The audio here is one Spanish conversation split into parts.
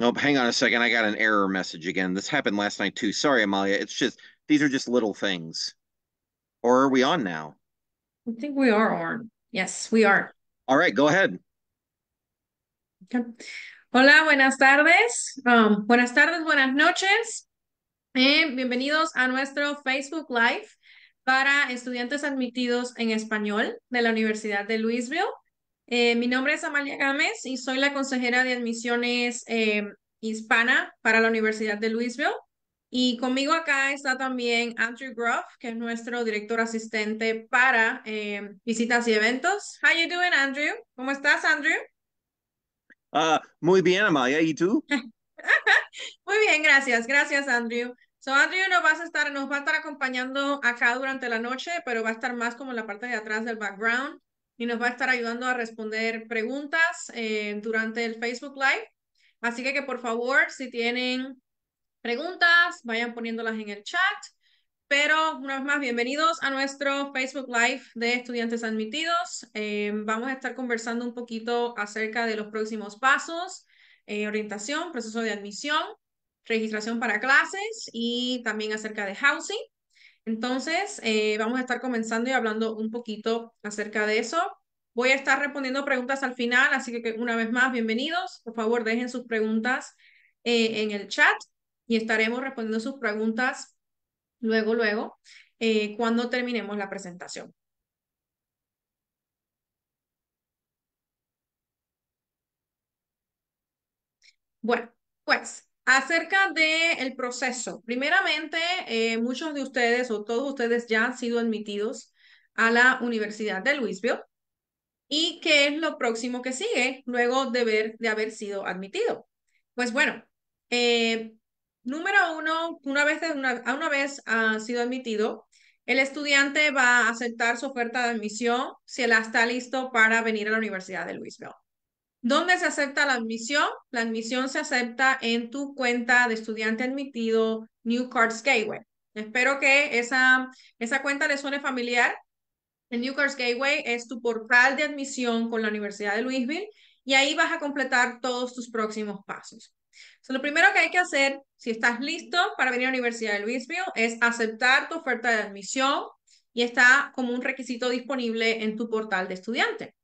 Oh, hang on a second. I got an error message again. This happened last night too. Sorry, Amalia. It's just these are just little things. Or are we on now? I think we are on. Yes, we are. All right, go ahead. Okay. Hola, buenas tardes. Um, buenas tardes, buenas noches. Eh, bienvenidos a nuestro Facebook Live para estudiantes admitidos en español de la Universidad de Louisville. Eh, mi nombre es Amalia Gámez y soy la consejera de admisiones eh, hispana para la Universidad de Louisville. Y conmigo acá está también Andrew Groff, que es nuestro director asistente para eh, visitas y eventos. you doing, Andrew? ¿Cómo estás, Andrew? Ah, muy bien, Amalia. ¿Y tú? muy bien, gracias. Gracias, Andrew. So, Andrew no vas a estar, nos va a estar acompañando acá durante la noche, pero va a estar más como en la parte de atrás del background y nos va a estar ayudando a responder preguntas eh, durante el Facebook Live. Así que que por favor, si tienen preguntas, vayan poniéndolas en el chat. Pero una vez más, bienvenidos a nuestro Facebook Live de Estudiantes Admitidos. Eh, vamos a estar conversando un poquito acerca de los próximos pasos, eh, orientación, proceso de admisión, registración para clases y también acerca de housing. Entonces, eh, vamos a estar comenzando y hablando un poquito acerca de eso. Voy a estar respondiendo preguntas al final, así que una vez más, bienvenidos. Por favor, dejen sus preguntas eh, en el chat y estaremos respondiendo sus preguntas luego, luego, eh, cuando terminemos la presentación. Bueno, pues Acerca del el proceso, primeramente, eh, muchos de ustedes o todos ustedes ya han sido admitidos a la Universidad de Louisville. ¿Y qué es lo próximo que sigue luego de, de haber sido admitido? Pues bueno, eh, número uno, una vez, una vez ha sido admitido, el estudiante va a aceptar su oferta de admisión si él está listo para venir a la Universidad de Louisville. ¿Dónde se acepta la admisión? La admisión se acepta en tu cuenta de estudiante admitido New Cards Gateway. Espero que esa, esa cuenta le suene familiar. El New Cards Gateway es tu portal de admisión con la Universidad de Louisville y ahí vas a completar todos tus próximos pasos. lo primero que hay que hacer, si estás listo para venir a la Universidad de Louisville, es aceptar tu oferta de admisión y está como un requisito disponible en tu portal de estudiante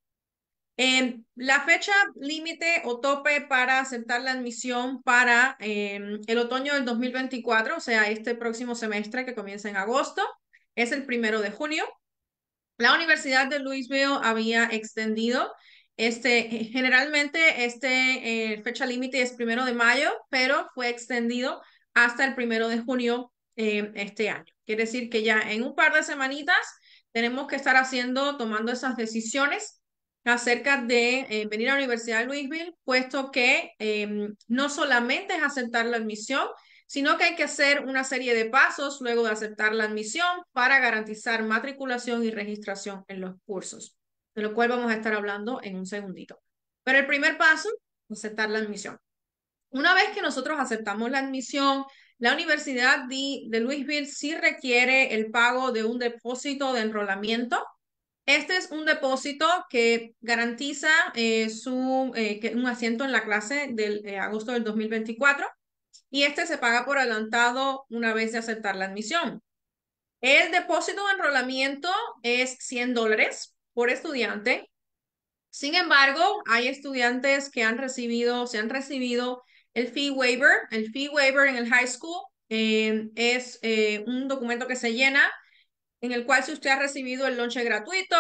la fecha límite o tope para aceptar la admisión para em, el otoño del 2024, o sea, este próximo semestre que comienza en agosto, es el primero de junio. La Universidad de Louisville había extendido este, generalmente este eh, fecha límite es primero de mayo, pero fue extendido hasta el primero de junio em, este año. Quiere decir que ya en un par de semanitas tenemos que estar haciendo, tomando esas decisiones acerca de eh, venir a la Universidad de Louisville, puesto que em, no solamente es aceptar la admisión, sino que hay que hacer una serie de pasos luego de aceptar la admisión para garantizar matriculación y registración en los cursos, de lo cual vamos a estar hablando en un segundito. Pero el primer paso, aceptar la admisión. Una vez que nosotros aceptamos la admisión, la Universidad de Louisville sí requiere el pago de un depósito de enrolamiento este es un depósito que garantiza eh, su, eh, un asiento en la clase del eh, agosto del 2024 y este se paga por adelantado una vez de aceptar la admisión. El depósito de enrolamiento es 100 dólares por estudiante. Sin embargo, hay estudiantes que han recibido, se han recibido el fee waiver. El fee waiver en el high school es un documento que se llena en el cual si usted ha recibido el lonche gratuito,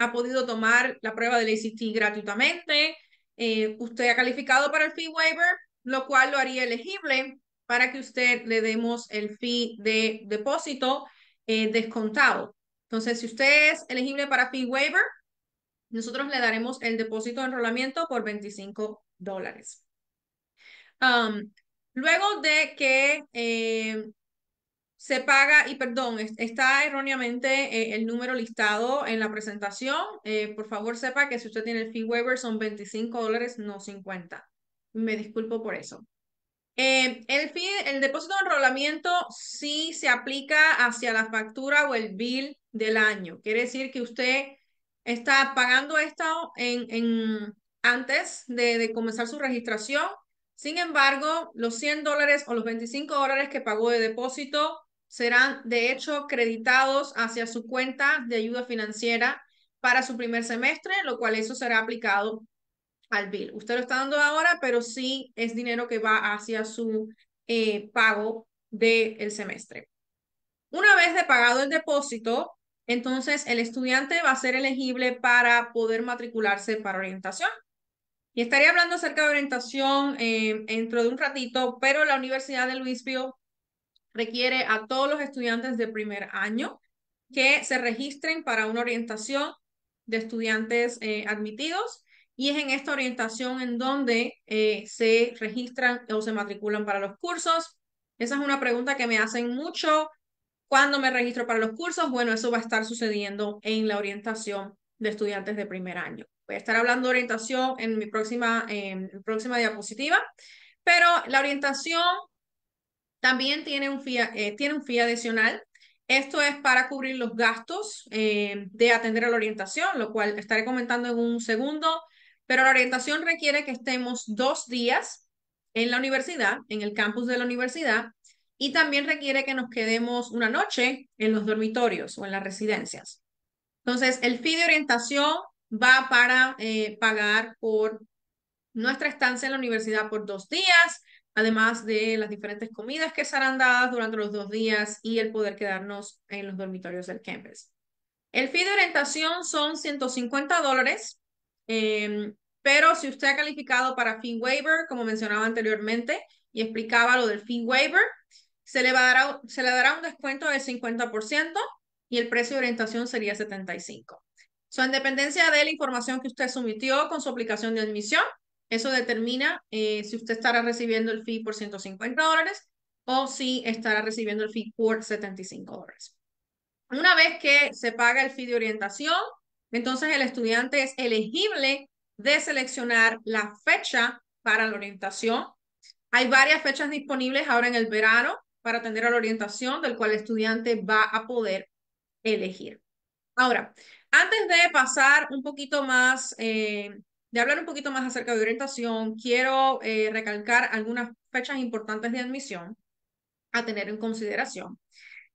ha podido tomar la prueba del ACT gratuitamente, eh, usted ha calificado para el fee waiver, lo cual lo haría elegible para que usted le demos el fee de depósito eh, descontado. Entonces, si usted es elegible para fee waiver, nosotros le daremos el depósito de enrolamiento por 25 dólares. Um, luego de que eh, se paga, y perdón, está erróneamente eh, el número listado en la presentación. Eh, por favor, sepa que si usted tiene el fee waiver son 25 dólares, no 50. Me disculpo por eso. Eh, el, fee, el depósito de enrolamiento sí se aplica hacia la factura o el bill del año. Quiere decir que usted está pagando esto en, antes de, de comenzar su registración. Sin embargo, los 100 dólares o los 25 dólares que pagó de depósito serán de hecho creditados hacia su cuenta de ayuda financiera para su primer semestre, lo cual eso será aplicado al bill. Usted lo está dando ahora, pero sí es dinero que va hacia su eh, pago del semestre. Una vez de pagado el depósito, entonces el estudiante va a ser elegible para poder matricularse para orientación. Y estaría hablando acerca de orientación eh, dentro de un ratito, pero la Universidad de Louisville requiere a todos los estudiantes de primer año que se registren para una orientación de estudiantes eh, admitidos y es en esta orientación en donde eh, se registran o se matriculan para los cursos. Esa es una pregunta que me hacen mucho. ¿Cuándo me registro para los cursos? Bueno, eso va a estar sucediendo en la orientación de estudiantes de primer año. Voy a estar hablando de orientación en mi próxima, en mi próxima diapositiva, pero la orientación también tiene un FIA, eh, tiene un adicional. Esto es para cubrir los gastos eh, de atender a la orientación, lo cual estaré comentando en un segundo, pero la orientación requiere que estemos dos días en la universidad, en el campus de la universidad, y también requiere que nos quedemos una noche en los dormitorios o en las residencias. Entonces, el fee de orientación va para eh, pagar por nuestra estancia en la universidad por dos días, además de las diferentes comidas que serán dadas durante los dos días y el poder quedarnos en los dormitorios del campus. El fee de orientación son 150 dólares, em, pero si usted ha calificado para fee waiver, como mencionaba anteriormente y explicaba lo del fee waiver, se le, dará un descuento del 50% y el precio de orientación sería 75. Su en dependencia de la información que usted sometió con su aplicación de admisión, eso determina eh, si usted estará recibiendo el fee por 150 o si estará recibiendo el fee por 75 Una vez que se paga el fee de orientación, entonces el estudiante es elegible de seleccionar la fecha para la orientación. Hay varias fechas disponibles ahora en el verano para atender a la orientación, del cual el estudiante va a poder elegir. Ahora, antes de pasar un poquito más eh, de hablar un poquito más acerca de orientación, quiero eh, recalcar algunas fechas importantes de admisión a tener en consideración.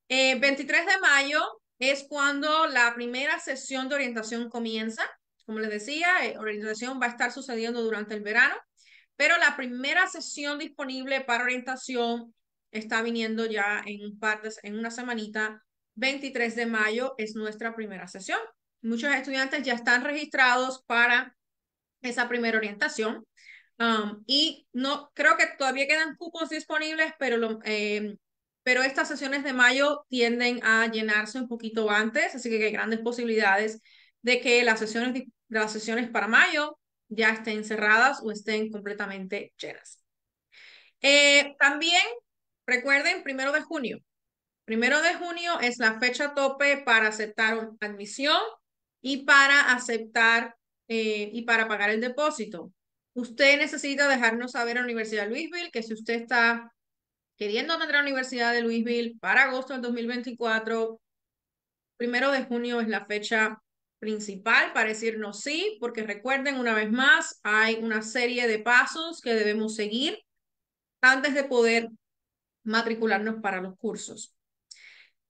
23 eh, de mayo es cuando la primera sesión de orientación comienza. Como les decía, eh, orientación va a estar sucediendo durante el verano, pero la primera sesión disponible para orientación está viniendo ya en, en una semanita. 23 de mayo es nuestra primera sesión. Muchos estudiantes ya están registrados para esa primera orientación. Um, y no creo que todavía quedan cupos disponibles, pero, em, pero estas sesiones de mayo tienden a llenarse un poquito antes, así que hay grandes posibilidades de que las sesiones, las sesiones para mayo ya estén cerradas o estén completamente llenas. Eh, también recuerden, primero de junio. Primero de junio es la fecha tope para aceptar admisión y para aceptar eh, y para pagar el depósito. Usted necesita dejarnos saber a la Universidad de Louisville que si usted está queriendo entrar a la Universidad de Louisville para agosto del 2024, primero de junio es la fecha principal para decirnos sí, porque recuerden una vez más, hay una serie de pasos que debemos seguir antes de poder matricularnos para los cursos.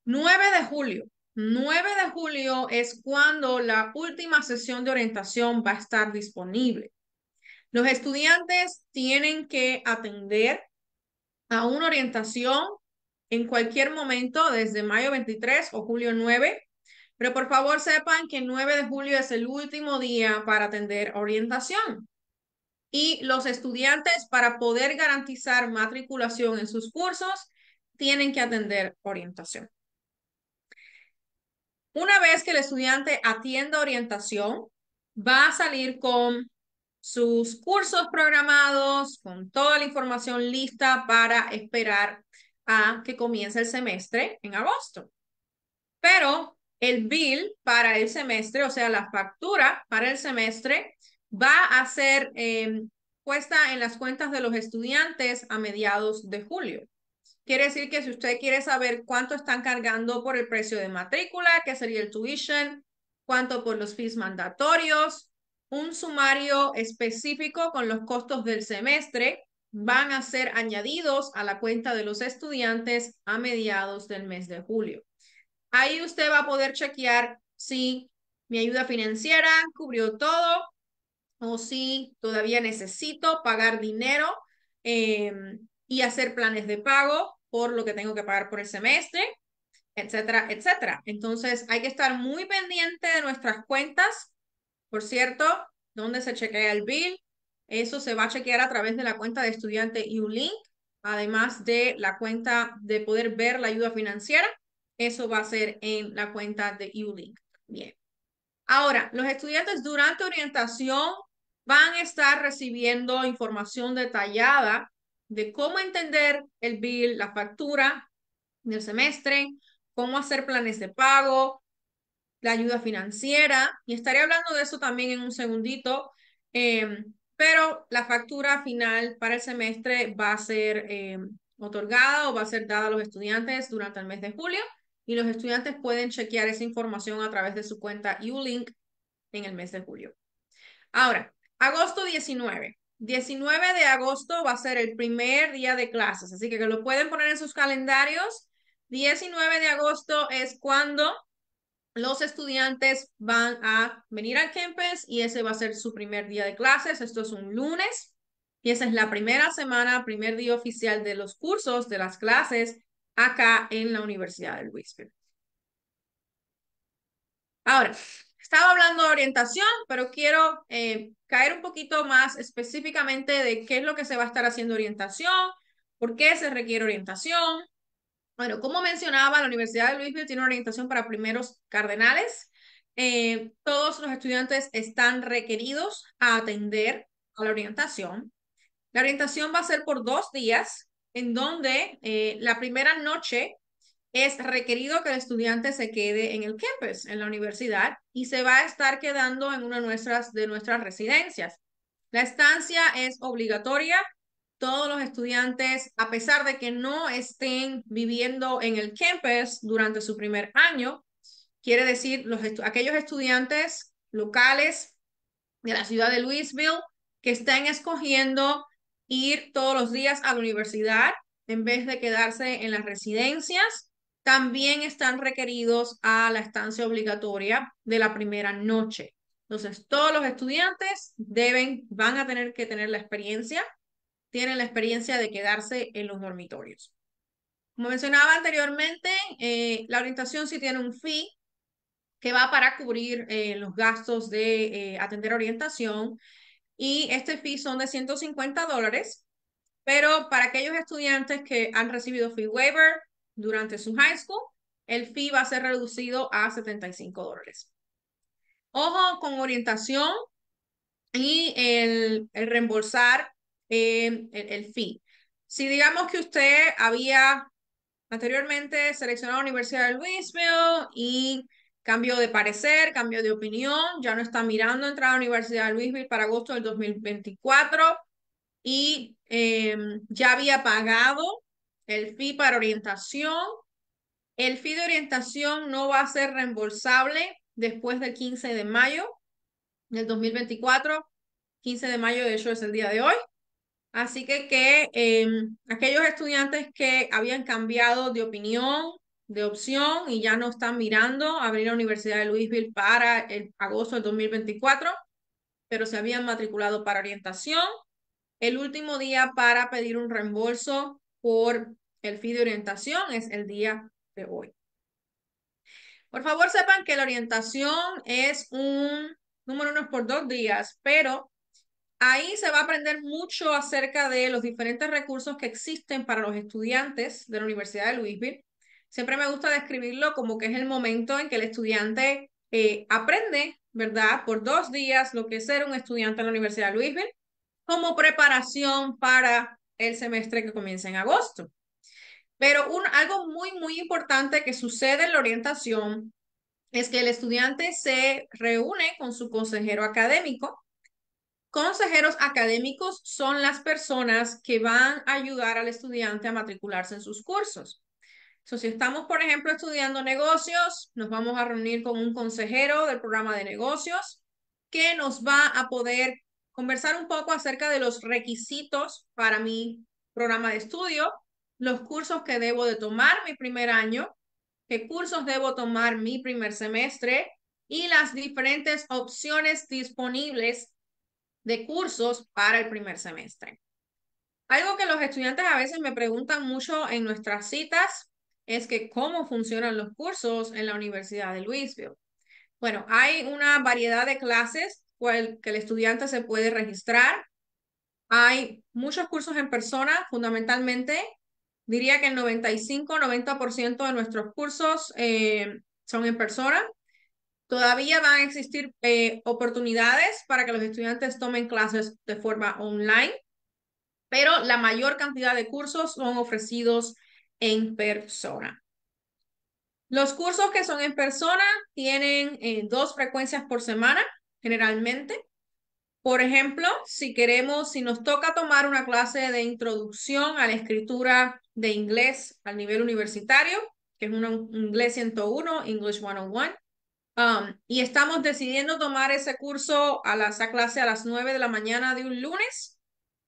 9 de julio 9 de julio es cuando la última sesión de orientación va a estar disponible. Los estudiantes tienen que atender a una orientación en cualquier momento desde mayo 23 o julio 9, pero por favor sepan que 9 de julio es el último día para atender orientación. Y los estudiantes para poder garantizar matriculación en sus cursos tienen que atender orientación. Una vez que el estudiante atienda orientación, va a salir con sus cursos programados, con toda la información lista para esperar a que comience el semestre en agosto. Pero el bill para el semestre, o sea, la factura para el semestre, va a ser eh, puesta en las cuentas de los estudiantes a mediados de julio. Quiere decir que si usted quiere saber cuánto están cargando por el precio de matrícula, que sería el tuition, cuánto por los fees mandatorios, un sumario específico con los costos del semestre van a ser añadidos a la cuenta de los estudiantes a mediados del mes de julio. Ahí usted va a poder chequear si mi ayuda financiera cubrió todo o si todavía necesito pagar dinero em, y hacer planes de pago por lo que tengo que pagar por el semestre, etcétera, etcétera. Entonces hay que estar muy pendiente de nuestras cuentas, por cierto, ¿dónde se chequea el bill. Eso se va a chequear a través de la cuenta de estudiante ULINK, además de la cuenta de poder ver la ayuda financiera. Eso va a ser en la cuenta de ULINK. Bien. Ahora, los estudiantes durante orientación van a estar recibiendo información detallada de cómo entender el bill, la factura del semestre, cómo hacer planes de pago, la ayuda financiera, y estaré hablando de eso también en un segundito, em, pero la factura final para el semestre va a ser em, otorgada o va a ser dada a los estudiantes durante el mes de julio y los estudiantes pueden chequear esa información a través de su cuenta ULink en el mes de julio. Ahora, agosto 19. 19 de agosto va a ser el primer día de clases, así que, lo pueden poner en sus calendarios. 19 de agosto es cuando los estudiantes van a venir al campus y ese va a ser su primer día de clases. Esto es un lunes y esa es la primera semana, primer día oficial de los cursos, de las clases acá en la Universidad del Whisper. Ahora, estaba hablando de orientación, pero quiero eh, caer un poquito más específicamente de qué es lo que se va a estar haciendo orientación, por qué se requiere orientación. Bueno, como mencionaba, la Universidad de Louisville tiene orientación para primeros cardenales. Eh, todos los estudiantes están requeridos a atender a la orientación. La orientación va a ser por dos días, en donde eh, la primera noche es requerido que el estudiante se quede en el campus, en la universidad, y se va a estar quedando en una de nuestras, residencias. La estancia es obligatoria. Todos los estudiantes, a pesar de que no estén viviendo en el campus durante su primer año, quiere decir los aquellos estudiantes locales de la ciudad de Louisville que estén escogiendo ir todos los días a la universidad en vez de quedarse en las residencias, también están requeridos a la estancia obligatoria de la primera noche. Entonces, todos los estudiantes deben, van a tener que tener la experiencia, tienen la experiencia de quedarse en los dormitorios. Como mencionaba anteriormente, eh, la orientación sí tiene un fee que va para cubrir eh, los gastos de eh, atender orientación y este fee son de 150 dólares, pero para aquellos estudiantes que han recibido fee waiver, durante su high school, el fee va a ser reducido a 75 dólares. Ojo con orientación y el, reembolsar em, el, fee. Si digamos que usted había anteriormente seleccionado la Universidad de Louisville y cambió de parecer, cambió de opinión, ya no está mirando entrar a la Universidad de Louisville para agosto del 2024 y em, ya había pagado el fee para orientación. El fee de orientación no va a ser reembolsable después del 15 de mayo del 2024. 15 de mayo, de hecho, es el día de hoy. Así que, que em, aquellos estudiantes que habían cambiado de opinión, de opción y ya no están mirando abrir la Universidad de Louisville para el agosto del 2024, pero se habían matriculado para orientación. El último día para pedir un reembolso por el feed de orientación es el día de hoy. Por favor, sepan que la orientación es un número uno por dos días, pero ahí se va a aprender mucho acerca de los diferentes recursos que existen para los estudiantes de la Universidad de Louisville. Siempre me gusta describirlo como que es el momento en que el estudiante eh, aprende, ¿verdad? Por dos días lo que es ser un estudiante en la Universidad de Louisville como preparación para el semestre que comienza en agosto. Pero un, algo muy, muy importante que sucede en la orientación es que el estudiante se reúne con su consejero académico. Consejeros académicos son las personas que van a ayudar al estudiante a matricularse en sus cursos. So, si estamos, por ejemplo, estudiando negocios, nos vamos a reunir con un consejero del programa de negocios que nos va a poder conversar un poco acerca de los requisitos para mi programa de estudio, los cursos que debo de tomar mi primer año, qué cursos debo tomar mi primer semestre y las diferentes opciones disponibles de cursos para el primer semestre. Algo que los estudiantes a veces me preguntan mucho en nuestras citas es que cómo funcionan los cursos en la Universidad de Louisville. Bueno, hay una variedad de clases que el estudiante se puede registrar. Hay muchos cursos en persona, fundamentalmente. Diría que el 95-90% de nuestros cursos eh, son en persona. Todavía van a existir eh, oportunidades para que los estudiantes tomen clases de forma online, pero la mayor cantidad de cursos son ofrecidos en persona. Los cursos que son en persona tienen eh, dos frecuencias por semana generalmente. Por ejemplo, si queremos, si nos toca tomar una clase de introducción a la escritura de inglés al nivel universitario, que es un inglés 101, English 101, um, y estamos decidiendo tomar ese curso a la, clase a las 9 de la mañana de un lunes,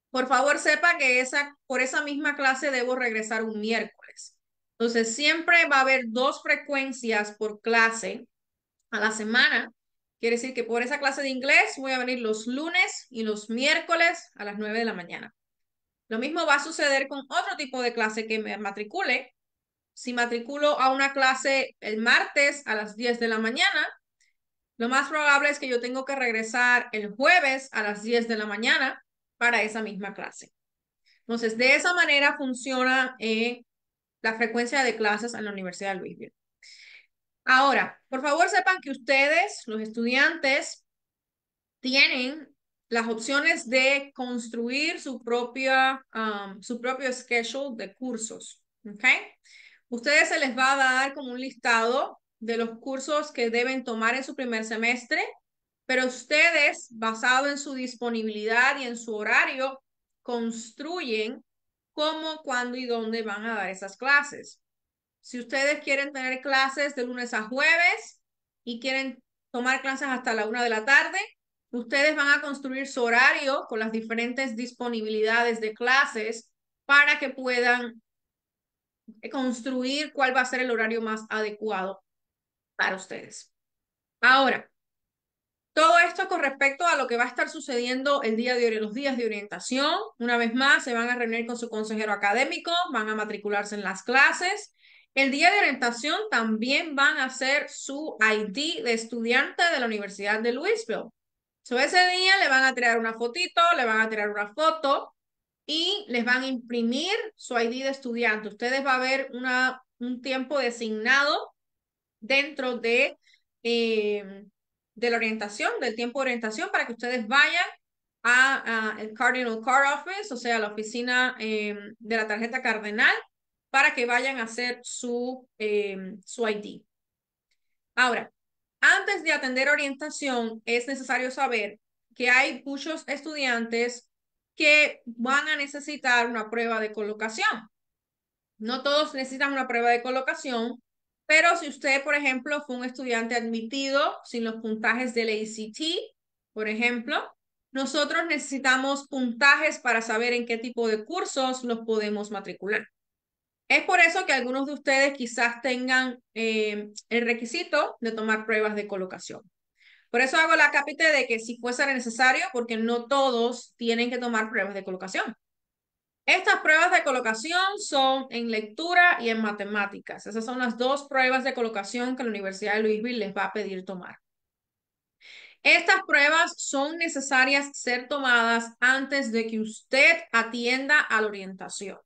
por favor sepa que esa, por esa misma clase debo regresar un miércoles. Entonces, siempre va a haber dos frecuencias por clase a la semana Quiere decir que por esa clase de inglés voy a venir los lunes y los miércoles a las 9 de la mañana. Lo mismo va a suceder con otro tipo de clase que me matricule. Si matriculo a una clase el martes a las 10 de la mañana, lo más probable es que yo tengo que regresar el jueves a las 10 de la mañana para esa misma clase. Entonces, de esa manera funciona eh, la frecuencia de clases en la Universidad de Louisville. Ahora, por favor sepan que ustedes, los estudiantes, tienen las opciones de construir su, um, su propio schedule de cursos. ¿okay? Ustedes se les va a dar como un listado de los cursos que deben tomar en su primer semestre, pero ustedes, basado en su disponibilidad y en su horario, construyen cómo, cuándo y dónde van a dar esas clases. Si ustedes quieren tener clases de lunes a jueves y quieren tomar clases hasta la una de la tarde, ustedes van a construir su horario con las diferentes disponibilidades de clases para que puedan construir cuál va a ser el horario más adecuado para ustedes. Ahora, todo esto con respecto a lo que va a estar sucediendo el día de los días de orientación. Una vez más, se van a reunir con su consejero académico, van a matricularse en las clases el día de orientación también van a hacer su ID de estudiante de la Universidad de Louisville. So, ese día le van a tirar una fotito, le van a tirar una foto y les van a imprimir su ID de estudiante. Ustedes va a ver una, un tiempo designado dentro de, em, de la orientación, del tiempo de orientación, para que ustedes vayan a, Cardinal Card Office, o sea, la oficina em, de la tarjeta cardenal, para que vayan a hacer su, em, su ID. Ahora, antes de atender orientación, es necesario saber que hay muchos estudiantes que van a necesitar una prueba de colocación. No todos necesitan una prueba de colocación, pero si usted, por ejemplo, fue un estudiante admitido sin los puntajes del ACT, por ejemplo, nosotros necesitamos puntajes para saber en qué tipo de cursos los podemos matricular. Es por eso que algunos de ustedes quizás tengan em, el requisito de tomar pruebas de colocación. Por eso hago la cápita de que si ser necesario, porque no todos tienen que tomar pruebas de colocación. Estas pruebas de colocación son en lectura y en matemáticas. Esas son las dos pruebas de colocación que la Universidad de Louisville les va a pedir tomar. Estas pruebas son necesarias ser tomadas antes de que usted atienda a la orientación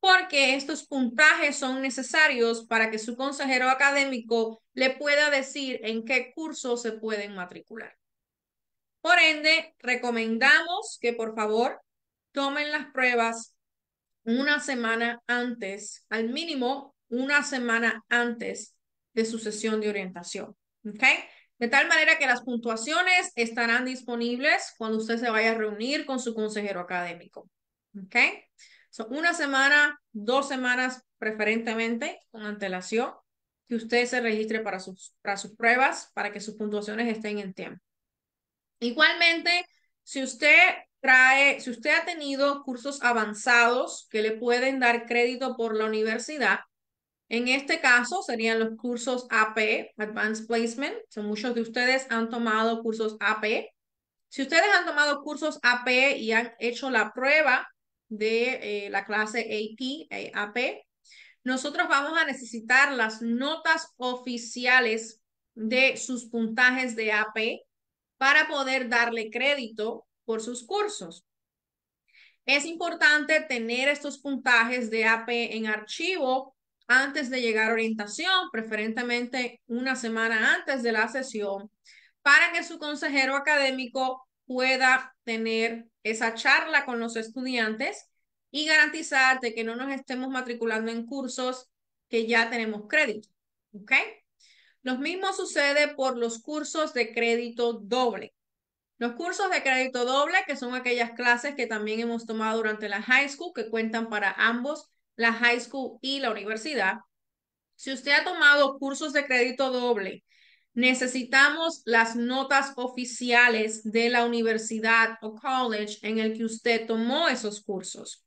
porque estos puntajes son necesarios para que su consejero académico le pueda decir en qué curso se pueden matricular. Por ende, recomendamos que por favor tomen las pruebas una semana antes, al mínimo una semana antes de su sesión de orientación. ¿okay? De tal manera que las puntuaciones estarán disponibles cuando usted se vaya a reunir con su consejero académico. ¿okay? una semana, dos semanas preferentemente con antelación, que usted se registre para sus, para sus pruebas, para que sus puntuaciones estén en tiempo. Igualmente, si usted trae, si usted ha tenido cursos avanzados que le pueden dar crédito por la universidad, en este caso serían los cursos AP, Advanced Placement. muchos de ustedes han tomado cursos AP. Si ustedes han tomado cursos AP y han hecho la prueba de eh, la clase AP, eh, AP, nosotros vamos a necesitar las notas oficiales de sus puntajes de AP para poder darle crédito por sus cursos. Es importante tener estos puntajes de AP en archivo antes de llegar a orientación, preferentemente una semana antes de la sesión, para que su consejero académico pueda tener esa charla con los estudiantes y garantizar que no nos estemos matriculando en cursos que ya tenemos crédito. Lo mismo sucede por los cursos de crédito doble. Los cursos de crédito doble, que son aquellas clases que también hemos tomado durante la high school, que cuentan para ambos, la high school y la universidad. Si usted ha tomado cursos de crédito doble necesitamos las notas oficiales de la universidad o college en el que usted tomó esos cursos.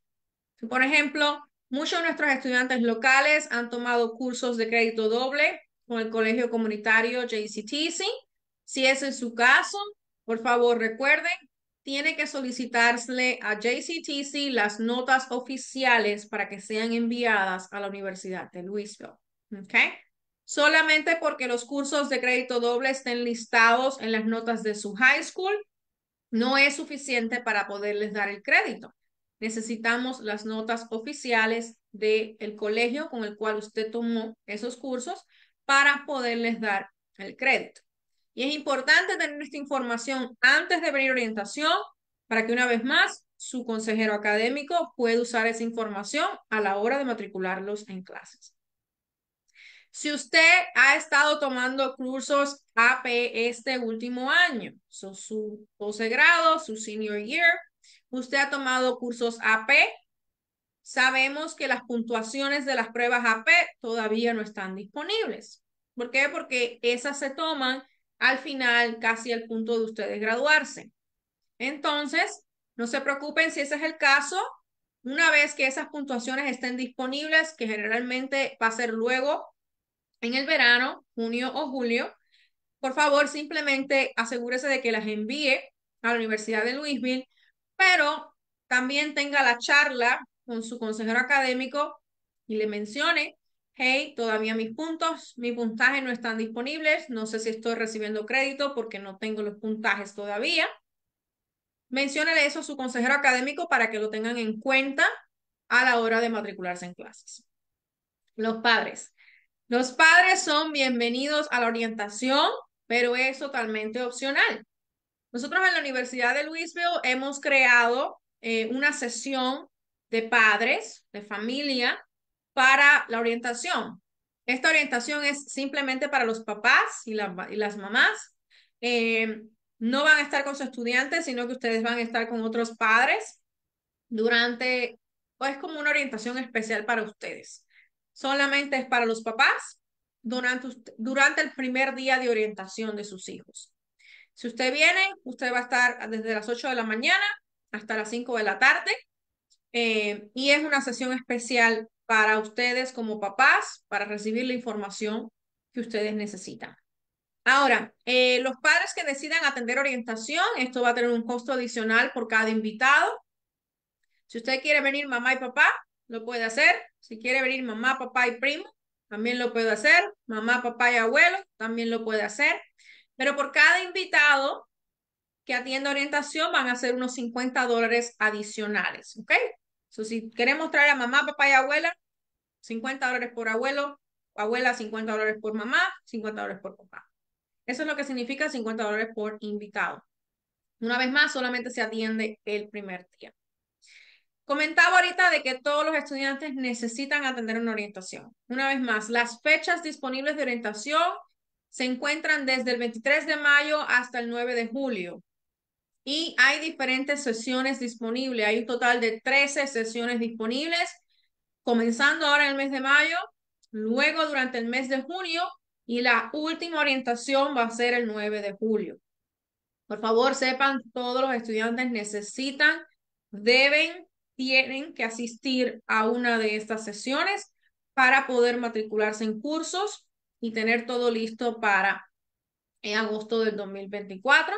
Por ejemplo, muchos de nuestros estudiantes locales han tomado cursos de crédito doble con el colegio comunitario JCTC. Si ese es su caso, por favor recuerden, tiene que solicitarle a JCTC las notas oficiales para que sean enviadas a la Universidad de Louisville. ¿Okay? solamente porque los cursos de crédito doble estén listados en las notas de su high school, no es suficiente para poderles dar el crédito. Necesitamos las notas oficiales del colegio con el cual usted tomó esos cursos para poderles dar el crédito. Y es importante tener esta información antes de venir orientación para que una vez más su consejero académico pueda usar esa información a la hora de matricularlos en clases si usted ha estado tomando cursos AP e este último año, su 12 grado, su senior year, usted ha tomado cursos AP, e. sabemos que las puntuaciones de las pruebas AP e todavía no están disponibles. ¿Por qué? Porque esas se toman al final, casi al punto de ustedes graduarse. Entonces, no se preocupen si ese es el caso. Una vez que esas puntuaciones estén disponibles, que generalmente va a ser luego en el verano, junio o julio, por favor, simplemente asegúrese de que las envíe a la Universidad de Louisville, pero también tenga la charla con su consejero académico y le mencione, hey, todavía mis puntos, mis puntajes no están disponibles, no sé si estoy recibiendo crédito porque no tengo los puntajes todavía. Menciónale eso a su consejero académico para que lo tengan en cuenta a la hora de matricularse en clases. Los padres. Los padres son bienvenidos a la orientación, pero es totalmente opcional. Nosotros en la Universidad de Louisville hemos creado eh, una sesión de padres, de familia, para la orientación. Esta orientación es simplemente para los papás y, y las mamás. Eh, no van a estar con sus estudiantes, sino que ustedes van a estar con otros padres durante, o es como una orientación especial para ustedes solamente es para los papás durante, el primer día de orientación de sus hijos. Si usted viene, usted va a estar desde las 8 de la mañana hasta las 5 de la tarde eh, y es una sesión especial para ustedes como papás, para recibir la información que ustedes necesitan. Ahora, eh, los padres que decidan atender orientación, esto va a tener un costo adicional por cada invitado. Si usted quiere venir mamá y papá, lo puede hacer. Si quiere venir mamá, papá y primo, también lo puede hacer. Mamá, papá y abuelo, también lo puede hacer. Pero por cada invitado que atiende orientación van a ser unos 50 dólares adicionales, ¿ok? So, si queremos traer a mamá, papá y abuela, 50 dólares por abuelo, abuela 50 dólares por mamá, 50 dólares por papá. Eso es lo que significa 50 dólares por invitado. Una vez más, solamente se atiende el primer día. Comentaba ahorita de que todos los estudiantes necesitan atender una orientación. Una vez más, las fechas disponibles de orientación se encuentran desde el 23 de mayo hasta el 9 de julio. Y hay diferentes sesiones disponibles. Hay un total de 13 sesiones disponibles, comenzando ahora en el mes de mayo, luego durante el mes de junio y la última orientación va a ser el 9 de julio. Por favor, sepan, todos los estudiantes necesitan, deben tienen que asistir a una de estas sesiones para poder matricularse en cursos y tener todo listo para en agosto del 2024,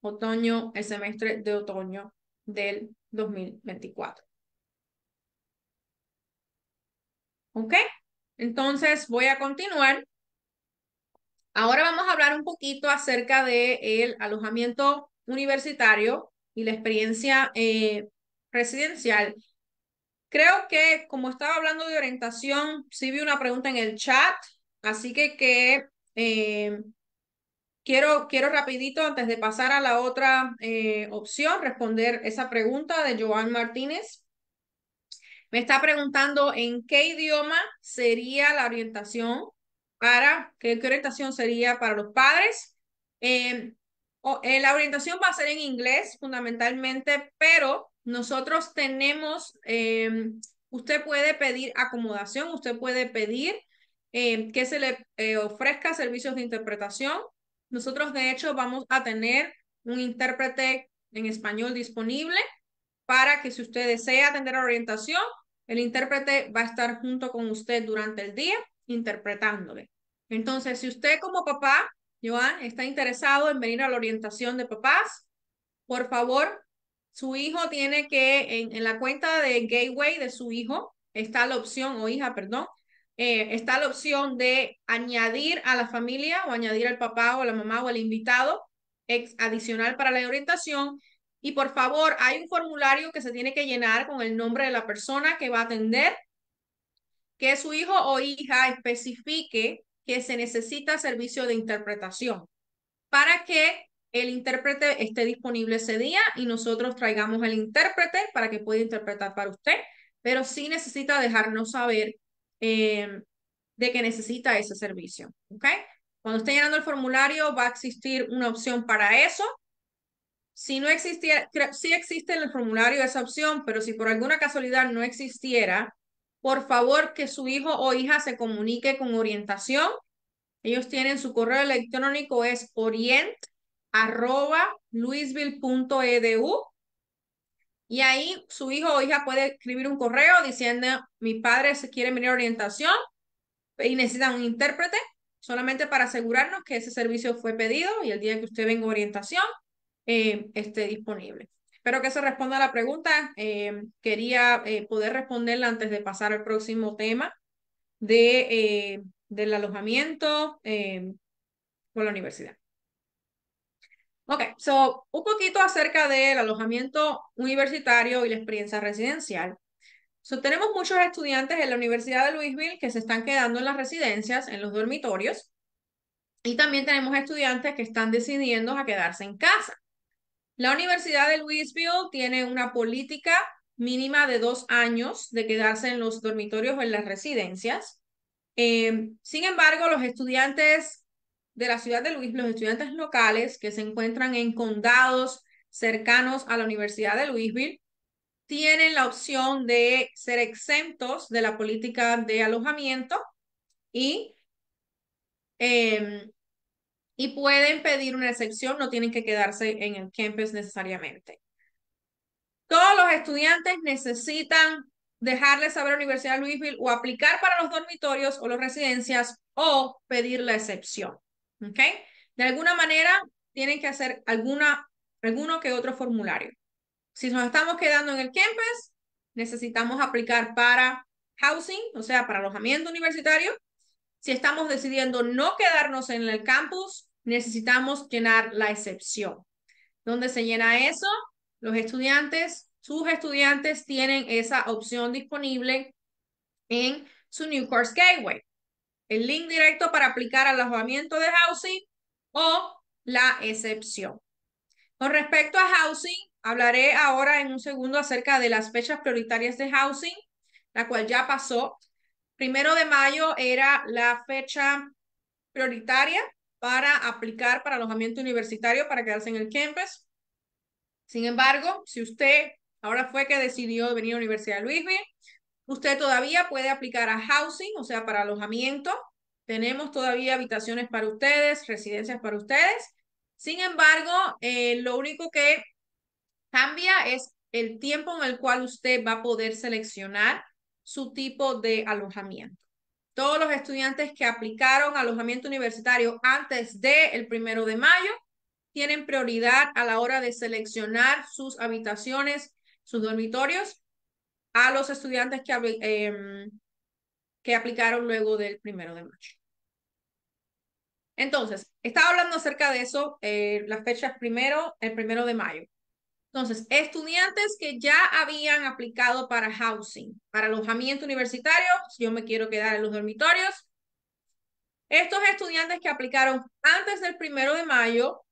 otoño, el semestre de otoño del 2024. ¿Ok? Entonces voy a continuar. Ahora vamos a hablar un poquito acerca del el alojamiento universitario y la experiencia eh, residencial. Creo que como estaba hablando de orientación, sí vi una pregunta en el chat, así que em, quiero, quiero rapidito, antes de pasar a la otra eh, opción, responder esa pregunta de Joan Martínez. Me está preguntando en qué idioma sería la orientación para, qué, orientación sería para los padres. Em, eh, la orientación va a ser en inglés fundamentalmente, pero nosotros tenemos, em, usted puede pedir acomodación, usted puede pedir em, que se le eh, ofrezca servicios de interpretación. Nosotros, de hecho, vamos a tener un intérprete en español disponible para que si usted desea atender orientación, el intérprete va a estar junto con usted durante el día interpretándole. Entonces, si usted como papá, Joan, está interesado en venir a la orientación de papás, por favor, su hijo tiene que, en, la cuenta de Gateway de su hijo, está la opción, o hija, perdón, eh, está la opción de añadir a la familia o añadir al papá o la mamá o el invitado ex adicional para la orientación. Y por favor, hay un formulario que se tiene que llenar con el nombre de la persona que va a atender, que su hijo o hija especifique que se necesita servicio de interpretación para que el intérprete esté disponible ese día y nosotros traigamos el intérprete para que pueda interpretar para usted, pero sí necesita dejarnos saber eh, de que necesita ese servicio. ¿ok? Cuando esté llenando el formulario va a existir una opción para eso. Si no existiera, sí existe en el formulario esa opción, pero si por alguna casualidad no existiera, por favor que su hijo o hija se comunique con orientación. Ellos tienen su correo electrónico, es orient arroba louisville.edu y ahí su hijo o hija puede escribir un correo diciendo, mis padres quieren venir a orientación y necesitan un intérprete, solamente para asegurarnos que ese servicio fue pedido y el día que usted venga a orientación eh, esté disponible. Espero que se responda a la pregunta. Em, quería eh, poder responderla antes de pasar al próximo tema de, eh, del alojamiento con em, la universidad. Ok, so un poquito acerca del alojamiento universitario y la experiencia residencial. So, tenemos muchos estudiantes en la Universidad de Louisville que se están quedando en las residencias, en los dormitorios, y también tenemos estudiantes que están decidiendo a quedarse en casa. La Universidad de Louisville tiene una política mínima de dos años de quedarse en los dormitorios o en las residencias. Em, sin embargo, los estudiantes de la ciudad de Louisville, los estudiantes locales que se encuentran en condados cercanos a la Universidad de Louisville tienen la opción de ser exentos de la política de alojamiento y, em, y pueden pedir una excepción, no tienen que quedarse en el campus necesariamente. Todos los estudiantes necesitan dejarles saber a la Universidad de Louisville o aplicar para los dormitorios o las residencias o pedir la excepción. De alguna manera tienen que hacer alguna, alguno que otro formulario. Si nos estamos quedando en el campus, necesitamos aplicar para housing, o sea, para alojamiento universitario. Si estamos decidiendo no quedarnos en el campus, necesitamos llenar la excepción. ¿Dónde se llena eso? Los estudiantes, sus estudiantes tienen esa opción disponible en su New Course Gateway el link directo para aplicar al alojamiento de housing o la excepción. Con respecto a housing, hablaré ahora en un segundo acerca de las fechas prioritarias de housing, la cual ya pasó. Primero de mayo era la fecha prioritaria para aplicar para alojamiento universitario para quedarse en el campus. Sin embargo, si usted ahora fue que decidió venir a la Universidad de Louisville, Usted todavía puede aplicar a housing, o sea, para alojamiento. Tenemos todavía habitaciones para ustedes, residencias para ustedes. Sin embargo, eh, lo único que cambia es el tiempo en el cual usted va a poder seleccionar su tipo de alojamiento. Todos los estudiantes que aplicaron alojamiento universitario antes del primero de mayo tienen prioridad a la hora de seleccionar sus habitaciones, sus dormitorios a los estudiantes que, em, que aplicaron luego del primero de mayo. Entonces, estaba hablando acerca de eso, eh, las fechas primero, el primero de mayo. Entonces, estudiantes que ya habían aplicado para housing, para alojamiento universitario, si yo me quiero quedar en los dormitorios. Estos estudiantes que aplicaron antes del primero de mayo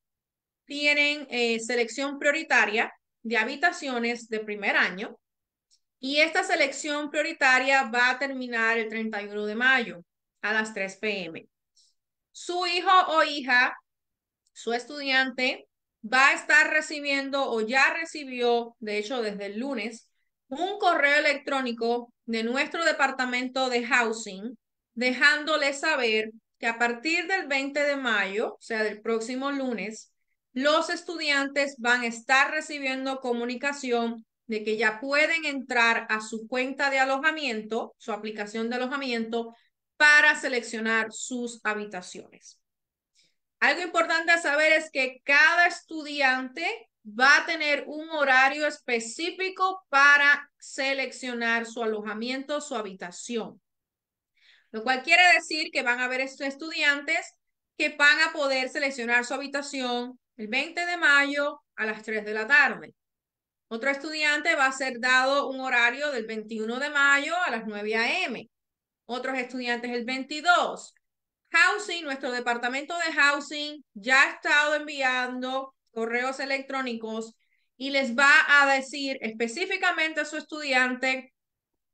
tienen eh, selección prioritaria de habitaciones de primer año y esta selección prioritaria va a terminar el 31 de mayo a las 3 p.m. Su hijo o hija, su estudiante, va a estar recibiendo o ya recibió, de hecho desde el lunes, un correo electrónico de nuestro departamento de housing dejándole saber que a partir del 20 de mayo, o sea, del próximo lunes, los estudiantes van a estar recibiendo comunicación de que ya pueden entrar a su cuenta de alojamiento, su aplicación de alojamiento, para seleccionar sus habitaciones. Algo importante a saber es que cada estudiante va a tener un horario específico para seleccionar su alojamiento, su habitación. Lo cual quiere decir que van a haber estudiantes que van a poder seleccionar su habitación el 20 de mayo a las 3 de la tarde. Otro estudiante va a ser dado un horario del 21 de mayo a las 9 a.m. Otros estudiantes el 22. Housing, nuestro departamento de housing ya ha estado enviando correos electrónicos y les va a decir específicamente a su estudiante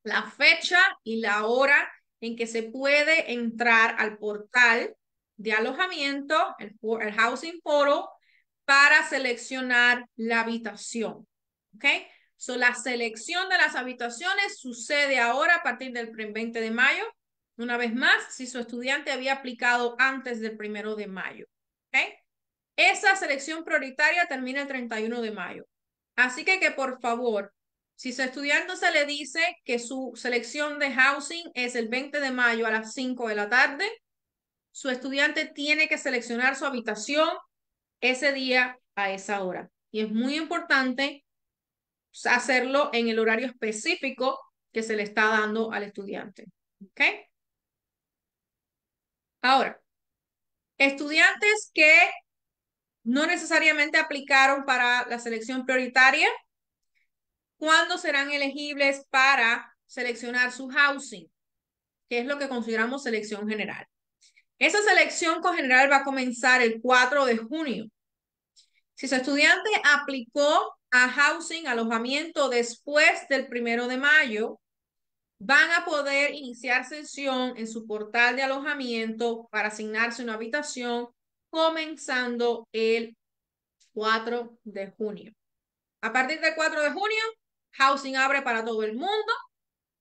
la fecha y la hora en que se puede entrar al portal de alojamiento, el, housing portal, para seleccionar la habitación. ¿Ok? la selección de las habitaciones sucede ahora a partir del 20 de mayo. Una vez más, si su estudiante había aplicado antes del 1 de mayo. Ok, Esa selección prioritaria termina el 31 de mayo. Así que que por favor, si su estudiante se le dice que su selección de housing es el 20 de mayo a las 5 de la tarde, su estudiante tiene que seleccionar su habitación ese día a esa hora. Y es muy importante hacerlo en el horario específico que se le está dando al estudiante. ¿Ok? Ahora, estudiantes que no necesariamente aplicaron para la selección prioritaria, ¿cuándo serán elegibles para seleccionar su housing? Que es lo que consideramos selección general. Esa selección con general va a comenzar el 4 de junio. Si su estudiante aplicó a housing, alojamiento, después del primero de mayo, van a poder iniciar sesión en su portal de alojamiento para asignarse una habitación comenzando el 4 de junio. A partir del 4 de junio, housing abre para todo el mundo.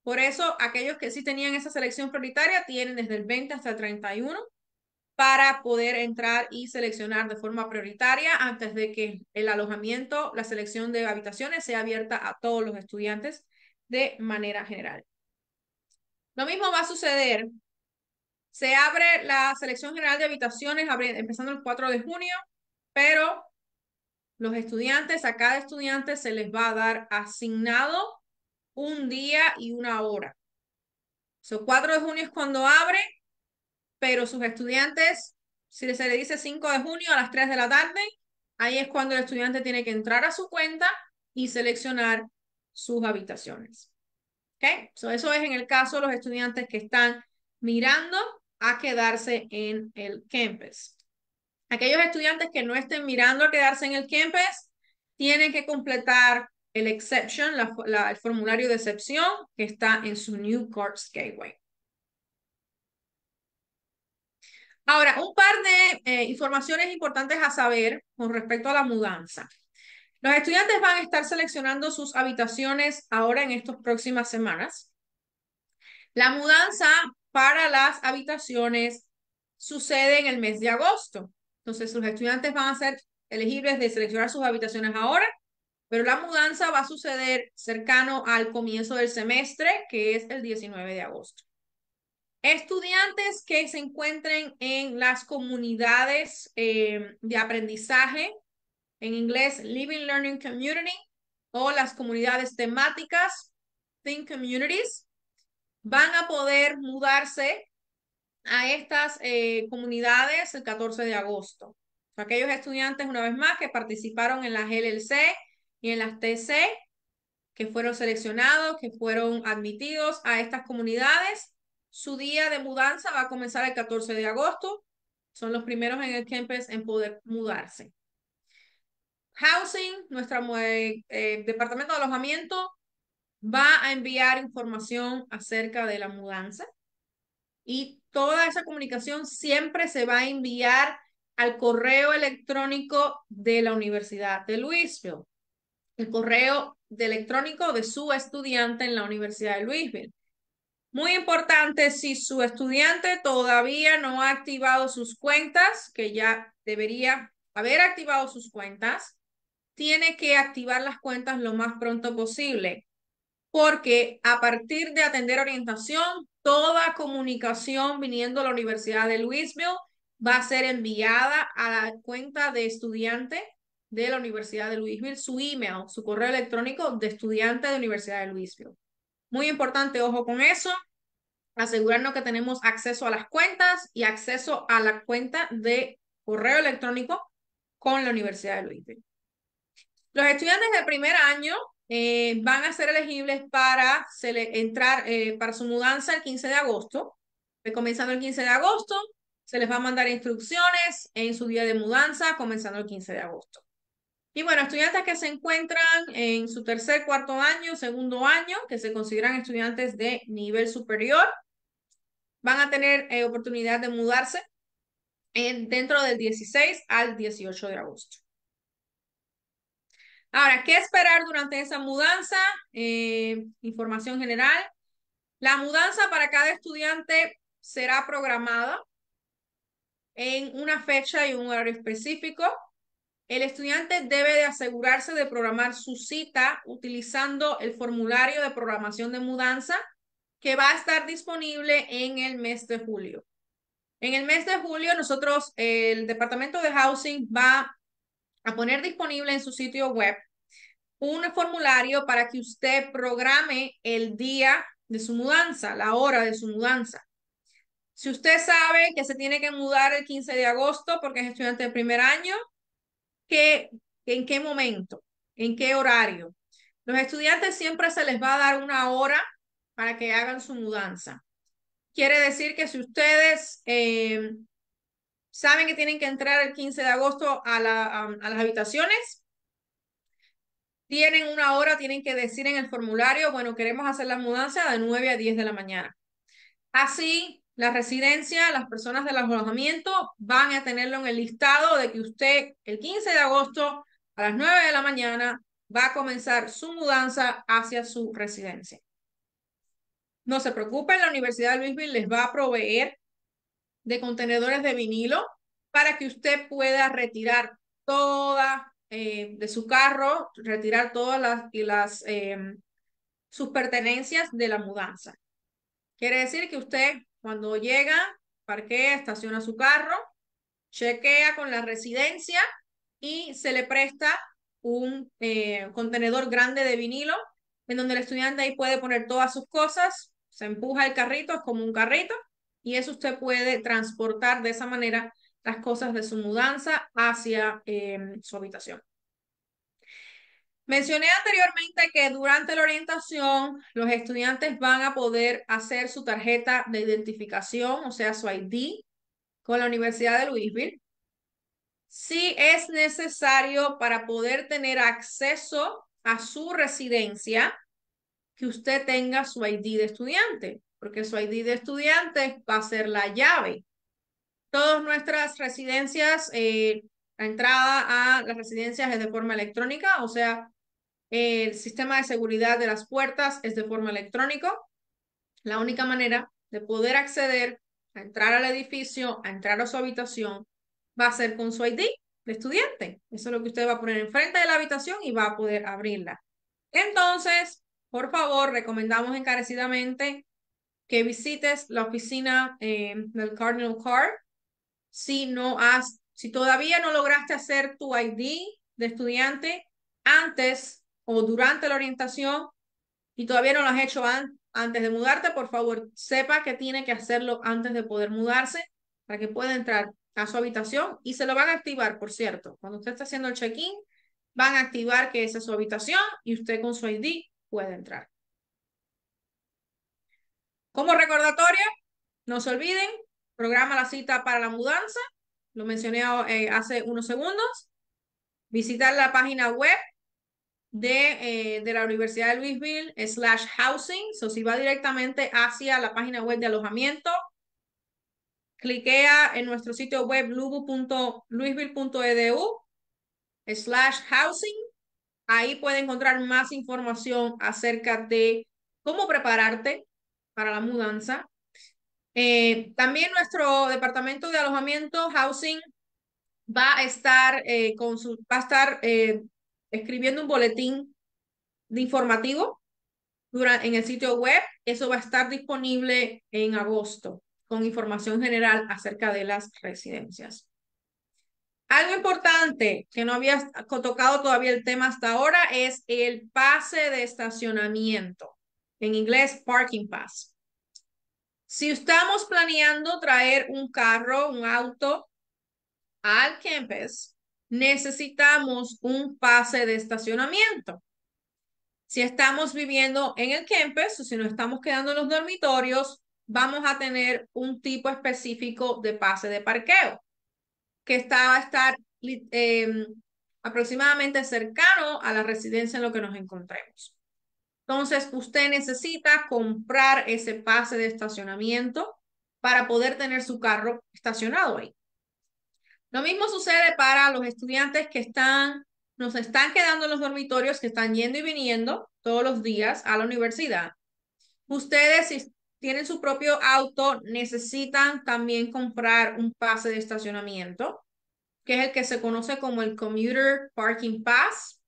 Por eso, aquellos que sí tenían esa selección prioritaria tienen desde el 20 hasta el 31 para poder entrar y seleccionar de forma prioritaria antes de que el alojamiento, la selección de habitaciones sea abierta a todos los estudiantes de manera general. Lo mismo va a suceder. Se abre la selección general de habitaciones empezando el 4 de junio, pero los estudiantes, a cada estudiante se les va a dar asignado un día y una hora. El 4 de junio es cuando abre, pero sus estudiantes, si se le dice 5 de junio a las 3 de la tarde, ahí es cuando el estudiante tiene que entrar a su cuenta y seleccionar sus habitaciones. ¿Okay? So eso es en el caso de los estudiantes que están mirando a quedarse en el campus. Aquellos estudiantes que no estén mirando a quedarse en el campus tienen que completar el exception, el formulario de excepción que está en su New Course Gateway. Ahora, oh. un par de eh, informaciones importantes a saber con respecto a la mudanza. Los estudiantes van a estar seleccionando sus habitaciones ahora en estas próximas semanas. La mudanza para las habitaciones sucede en el mes de agosto. Entonces, los estudiantes van a ser elegibles de seleccionar sus habitaciones ahora, pero la mudanza va a suceder cercano al comienzo del semestre, que es el 19 de agosto. Estudiantes que se encuentren en las comunidades eh, de aprendizaje, en inglés Living Learning Community, o las comunidades temáticas, Think Communities, van a poder mudarse a estas eh, comunidades el 14 de agosto. Aquellos estudiantes, una vez más, que participaron en las LLC y en las TC, que fueron seleccionados, que fueron admitidos a estas comunidades, su día de mudanza va a comenzar el 14 de agosto. Son los primeros en el campus en poder mudarse. Housing, nuestro eh, eh, departamento de alojamiento, va a enviar información acerca de la mudanza y toda esa comunicación siempre se va a enviar al correo electrónico de la Universidad de Louisville, el correo electrónico de su estudiante en la Universidad de Louisville. Muy importante, si su estudiante todavía no ha activado sus cuentas, que ya debería haber activado sus cuentas, tiene que activar las cuentas lo más pronto posible, porque a partir de atender orientación, toda comunicación viniendo a la Universidad de Louisville va a ser enviada a la cuenta de estudiante de la Universidad de Louisville, su email, su correo electrónico de estudiante de Universidad de Louisville. Muy importante, ojo con eso. Asegurarnos que tenemos acceso a las cuentas y acceso a la cuenta de correo electrónico con la Universidad de Louisville. Los estudiantes del primer año eh, van a ser elegibles para entrar eh, para su mudanza el 15 de agosto. Eh, comenzando el 15 de agosto, se les va a mandar instrucciones en su día de mudanza, comenzando el 15 de agosto. Y bueno, estudiantes que se encuentran en su tercer, cuarto año, segundo año, que se consideran estudiantes de nivel superior, van a tener eh, oportunidad de mudarse en, dentro del 16 al 18 de agosto. Ahora, ¿qué esperar durante esa mudanza? Eh, información general. La mudanza para cada estudiante será programada en una fecha y un horario específico. El estudiante debe de asegurarse de programar su cita utilizando el formulario de programación de mudanza que va a estar disponible en el mes de julio. En el mes de julio, nosotros, el Departamento de Housing va a poner disponible en su sitio web un formulario para que usted programe el día de su mudanza, la hora de su mudanza. Si usted sabe que se tiene que mudar el 15 de agosto porque es estudiante de primer año, qué, en qué momento, en qué horario. Los estudiantes siempre se les va a dar una hora para que hagan su mudanza. Quiere decir que si ustedes eh, saben que tienen que entrar el 15 de agosto a, a las habitaciones, tienen una hora, tienen que decir en el formulario, bueno, queremos hacer la mudanza de 9 a 10 de la mañana. Así la residencia, las personas del alojamiento van a tenerlo en el listado de que usted el 15 de agosto a las 9 de la mañana va a comenzar su mudanza hacia su residencia. No se preocupen, la Universidad de Louisville les va a proveer de contenedores de vinilo para que usted pueda retirar toda eh, de su carro, retirar todas las, y las eh, sus pertenencias de la mudanza. Quiere decir que usted cuando llega, parquea, estaciona su carro, chequea con la residencia y se le presta un eh, contenedor grande de vinilo en donde el estudiante ahí puede poner todas sus cosas, se empuja el carrito, es como un carrito, y eso usted puede transportar de esa manera las cosas de su mudanza hacia eh, su habitación. Mencioné anteriormente que durante la orientación los estudiantes van a poder hacer su tarjeta de identificación, o sea, su ID, con la Universidad de Louisville. Si es necesario para poder tener acceso a su residencia, que usted tenga su ID de estudiante, porque su ID de estudiante va a ser la llave. Todas nuestras residencias eh, la entrada a las residencias es de forma electrónica, o sea, el sistema de seguridad de las puertas es de forma electrónica. La única manera de poder acceder a entrar al edificio, a entrar a su habitación, va a ser con su ID de estudiante. Eso es lo que usted va a poner enfrente de la habitación y va a poder abrirla. Entonces, por favor, recomendamos encarecidamente que visites la oficina eh, del Cardinal Card. Si no has, si todavía no lograste hacer tu ID de estudiante antes o durante la orientación y todavía no lo has hecho antes de mudarte, por favor, sepa que tiene que hacerlo antes de poder mudarse para que pueda entrar a su habitación y se lo van a activar, por cierto. Cuando usted está haciendo el check-in, van a activar que esa es su habitación y usted con su ID puede entrar. Como recordatorio, no se olviden, programa la cita para la mudanza, lo mencioné eh, hace unos segundos, visitar la página web de, eh, de la Universidad de Louisville, slash housing. o si va directamente hacia la página web de alojamiento, cliquea en nuestro sitio web lubu.louisville.edu, slash housing. Ahí puede encontrar más información acerca de cómo prepararte para la mudanza. Eh, también nuestro departamento de alojamiento, housing, va a estar, eh, con su, va a estar eh, escribiendo un boletín informativo en el sitio web. Eso va a estar disponible en agosto con información general acerca de las residencias. Algo importante que no había tocado todavía el tema hasta ahora es el pase de estacionamiento. En inglés, parking pass. Si estamos planeando traer un carro, un auto al campus, necesitamos un pase de estacionamiento. Si estamos viviendo en el campus o si nos estamos quedando en los dormitorios, vamos a tener un tipo específico de pase de parqueo que está, va a estar em, aproximadamente cercano a la residencia en lo que nos encontremos. Entonces, usted necesita comprar ese pase de estacionamiento para poder tener su carro estacionado ahí. Lo mismo sucede para los estudiantes que están, nos están quedando en los dormitorios, que están yendo y viniendo todos los días a la universidad. Ustedes, si tienen su propio auto, necesitan también comprar un pase de estacionamiento, que es el que se conoce como el Commuter Parking Pass,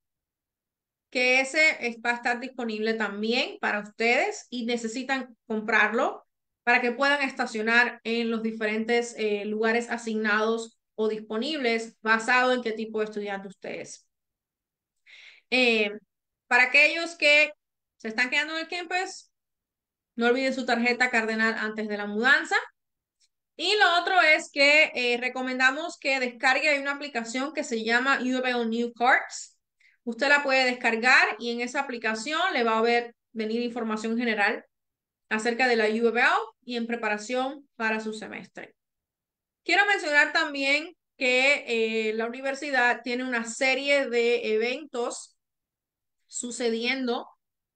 que ese va a estar disponible también para ustedes y necesitan comprarlo para que puedan estacionar en los diferentes eh, lugares asignados o disponibles basado en qué tipo de estudiante usted es. Em, para aquellos que se están quedando en el campus, no olviden su tarjeta cardenal antes de la mudanza. Y lo otro es que eh, recomendamos que descargue una aplicación que se llama UofL New Cards. Usted la puede descargar y en esa aplicación le va a ver venir información general acerca de la UBL y en preparación para su semestre. Quiero mencionar también que eh, la universidad tiene una serie de eventos sucediendo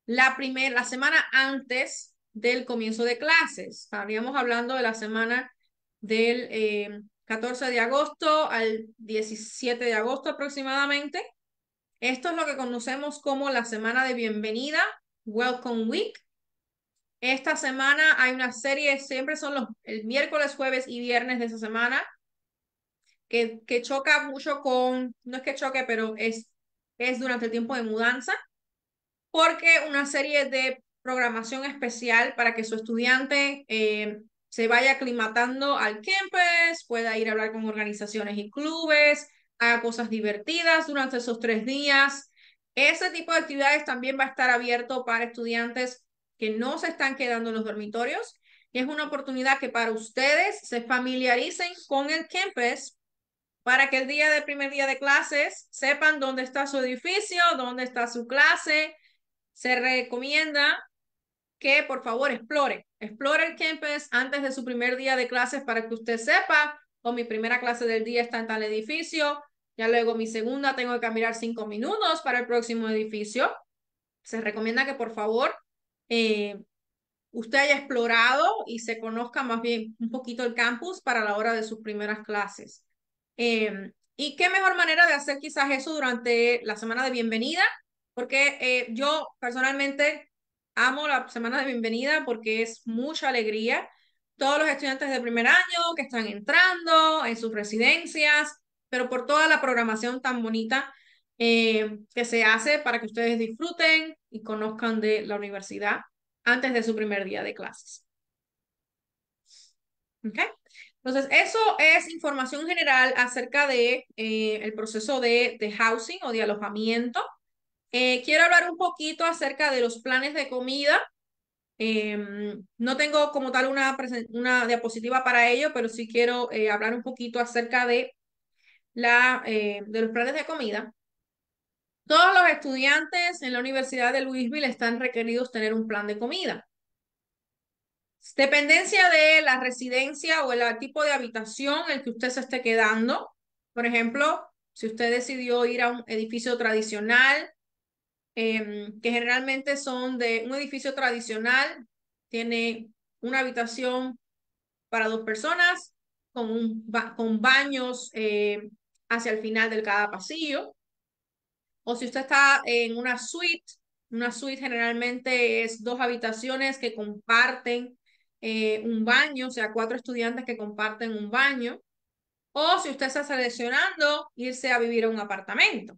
la, semana antes del comienzo de clases. Estaríamos hablando de la semana del 14 eh, de agosto al 17 de agosto aproximadamente. Esto es lo que conocemos como la semana de bienvenida, Welcome Week, esta semana hay una serie, siempre son los el miércoles, jueves y viernes de esa semana, que, que choca mucho con, no es que choque, pero es, es durante el tiempo de mudanza, porque una serie de programación especial para que su estudiante eh, se vaya aclimatando al campus, pueda ir a hablar con organizaciones y clubes, haga cosas divertidas durante esos tres días. Ese tipo de actividades también va a estar abierto para estudiantes que no se están quedando en los dormitorios. Y es una oportunidad que para ustedes se familiaricen con el campus para que el día del primer día de clases sepan dónde está su edificio, dónde está su clase. Se recomienda que por favor explore, explore el campus antes de su primer día de clases para que usted sepa, o oh, mi primera clase del día está en tal edificio, ya luego mi segunda tengo que caminar cinco minutos para el próximo edificio. Se recomienda que por favor eh, usted haya explorado y se conozca más bien un poquito el campus para la hora de sus primeras clases. Em, y qué mejor manera de hacer quizás eso durante la semana de bienvenida, porque eh, yo personalmente amo la semana de bienvenida porque es mucha alegría. Todos los estudiantes de primer año que están entrando en sus residencias, pero por toda la programación tan bonita eh, que se hace para que ustedes disfruten y conozcan de la universidad antes de su primer día de clases. Entonces, eso es información general acerca de eh, el proceso de, de, housing o de alojamiento. Eh, quiero hablar un poquito acerca de los planes de comida. no tengo como tal una, una diapositiva para ello, pero sí quiero hablar un poquito acerca de, la, de los planes de comida. Todos los estudiantes en la Universidad de Louisville están requeridos tener un plan de comida. Dependencia de la residencia o el tipo de habitación en el que usted se esté quedando. Por ejemplo, si usted decidió ir a un edificio tradicional, em, que generalmente son de un edificio tradicional, tiene una habitación para dos personas con, baños eh, hacia el final de cada pasillo o si usted está en una suite, una suite generalmente es dos habitaciones que comparten eh, un baño, o sea, cuatro estudiantes que comparten un baño, o si usted está seleccionando irse a vivir a un apartamento,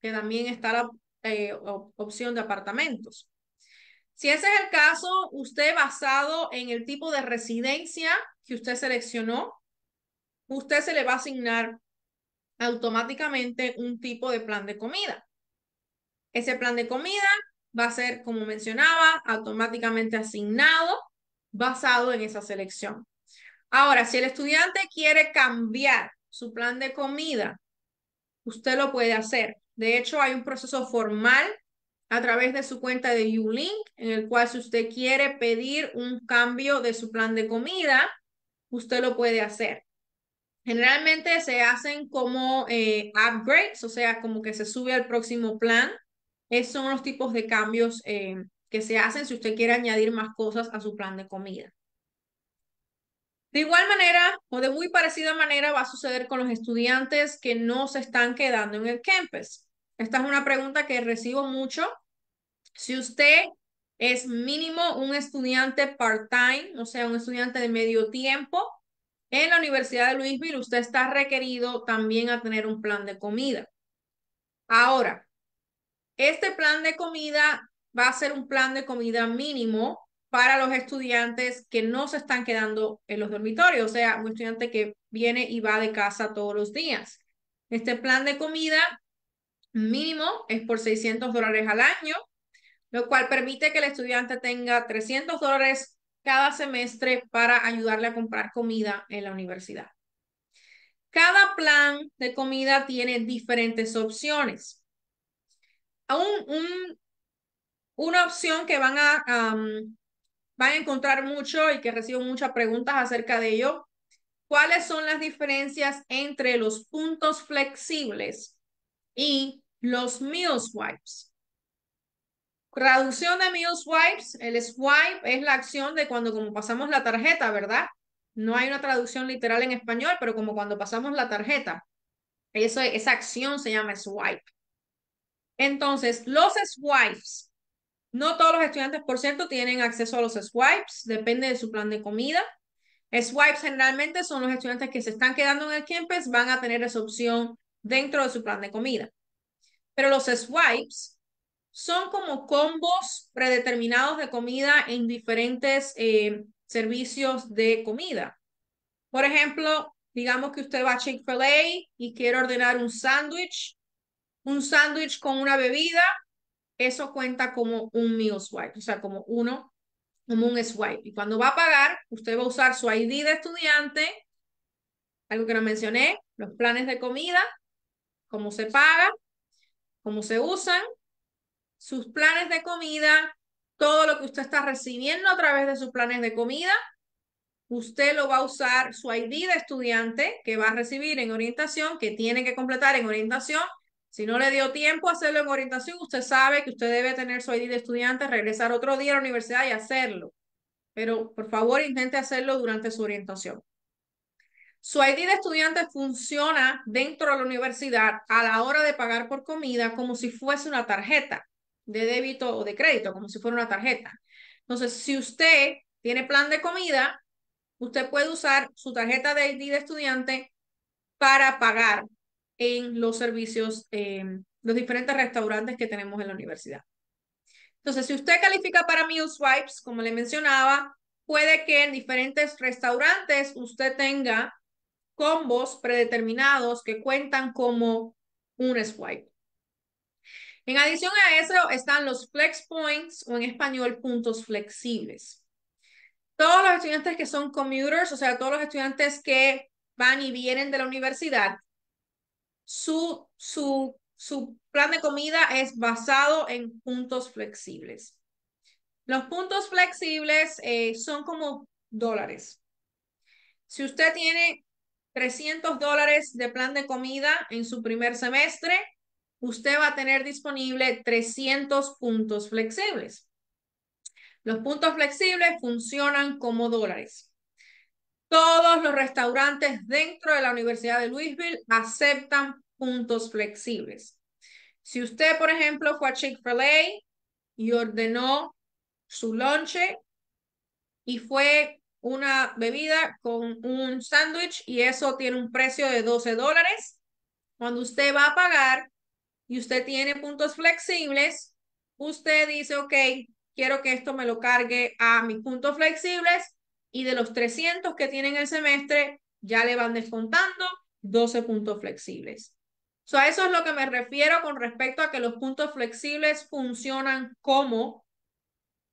que también está la eh, opción de apartamentos. Si ese es el caso, usted basado en el tipo de residencia que usted seleccionó, usted se le va a asignar automáticamente un tipo de plan de comida. Ese plan de comida va a ser, como mencionaba, automáticamente asignado basado en esa selección. Ahora, si el estudiante quiere cambiar su plan de comida, usted lo puede hacer. De hecho, hay un proceso formal a través de su cuenta de Ulink, en el cual si usted quiere pedir un cambio de su plan de comida, usted lo puede hacer. Generalmente se hacen como eh, upgrades, o sea, como que se sube al próximo plan. Esos son los tipos de cambios eh, que se hacen si usted quiere añadir más cosas a su plan de comida. De igual manera, o de muy parecida manera, va a suceder con los estudiantes que no se están quedando en el campus. Esta es una pregunta que recibo mucho. Si usted es mínimo un estudiante part-time, o sea, un estudiante de medio tiempo, en la Universidad de Louisville usted está requerido también a tener un plan de comida. Ahora, este plan de comida va a ser un plan de comida mínimo para los estudiantes que no se están quedando en los dormitorios, o sea, un estudiante que viene y va de casa todos los días. Este plan de comida mínimo es por 600 dólares al año, lo cual permite que el estudiante tenga 300 dólares cada semestre para ayudarle a comprar comida en la universidad. Cada plan de comida tiene diferentes opciones. una opción que van a, van a encontrar mucho y que recibo muchas preguntas acerca de ello. ¿Cuáles son las diferencias entre los puntos flexibles y los meal swipes? Traducción de meal swipes. El swipe es la acción de cuando como pasamos la tarjeta, ¿verdad? No hay una traducción literal en español, pero como cuando pasamos la tarjeta. Eso, esa acción se llama swipe. Entonces, los swipes. No todos los estudiantes, por cierto, tienen acceso a los swipes. Depende de su plan de comida. Swipes generalmente son los estudiantes que se están quedando en el campus, van a tener esa opción dentro de su plan de comida. Pero los swipes son como combos predeterminados de comida en diferentes eh, servicios de comida. Por ejemplo, digamos que usted va a Chick-fil-A y quiere ordenar un sándwich, un sándwich con una bebida, eso cuenta como un meal swipe, o sea, como uno, como un swipe. Y cuando va a pagar, usted va a usar su ID de estudiante, algo que no mencioné, los planes de comida, cómo se paga, cómo se usan, sus planes de comida, todo lo que usted está recibiendo a través de sus planes de comida. Usted lo va a usar su ID de estudiante que va a recibir en orientación, que tiene que completar en orientación. Si no le dio tiempo a hacerlo en orientación, usted sabe que usted debe tener su ID de estudiante, regresar otro día a la universidad y hacerlo. Pero por favor, intente hacerlo durante su orientación. Su ID de estudiante funciona dentro de la universidad a la hora de pagar por comida como si fuese una tarjeta de débito o de crédito, como si fuera una tarjeta. Entonces, si usted tiene plan de comida, usted puede usar su tarjeta de ID de estudiante para pagar en los servicios, em, los diferentes restaurantes que tenemos en la universidad. Entonces, si usted califica para Meal Swipes, como le mencionaba, puede que en diferentes restaurantes usted tenga combos predeterminados que cuentan como un swipe. En adición a eso están los flex points o en español puntos flexibles. Todos los estudiantes que son commuters, o sea, todos los estudiantes que van y vienen de la universidad, su, su, su plan de comida es basado en puntos flexibles. Los puntos flexibles eh, son como dólares. Si usted tiene 300 dólares de plan de comida en su primer semestre, usted va a tener disponible 300 puntos flexibles. Los puntos flexibles funcionan como dólares. Todos los restaurantes dentro de la Universidad de Louisville aceptan puntos flexibles. Si usted, por ejemplo, fue a Chick-fil-A y ordenó su lonche y fue una bebida con un sándwich y eso tiene un precio de 12 dólares, cuando usted va a pagar, y usted tiene puntos flexibles, usted dice, ok, quiero que esto me lo cargue a mis puntos flexibles y de los 300 que tienen el semestre, ya le van descontando 12 puntos flexibles. So, a eso es lo que me refiero con respecto a que los puntos flexibles funcionan como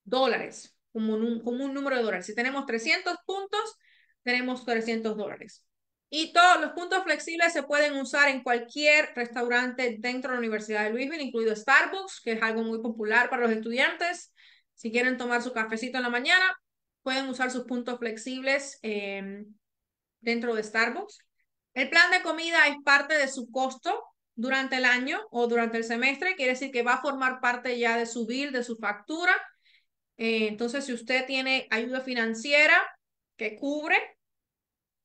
dólares, como un, como un número de dólares. Si tenemos 300 puntos, tenemos 300 dólares. Y todos los puntos flexibles se pueden usar en cualquier restaurante dentro de la Universidad de Louisville, incluido Starbucks, que es algo muy popular para los estudiantes. Si quieren tomar su cafecito en la mañana, pueden usar sus puntos flexibles em, dentro de Starbucks. El plan de comida es parte de su costo durante el año o durante el semestre, quiere decir que va a formar parte ya de su bill, de su factura. Eh, entonces, si usted tiene ayuda financiera que cubre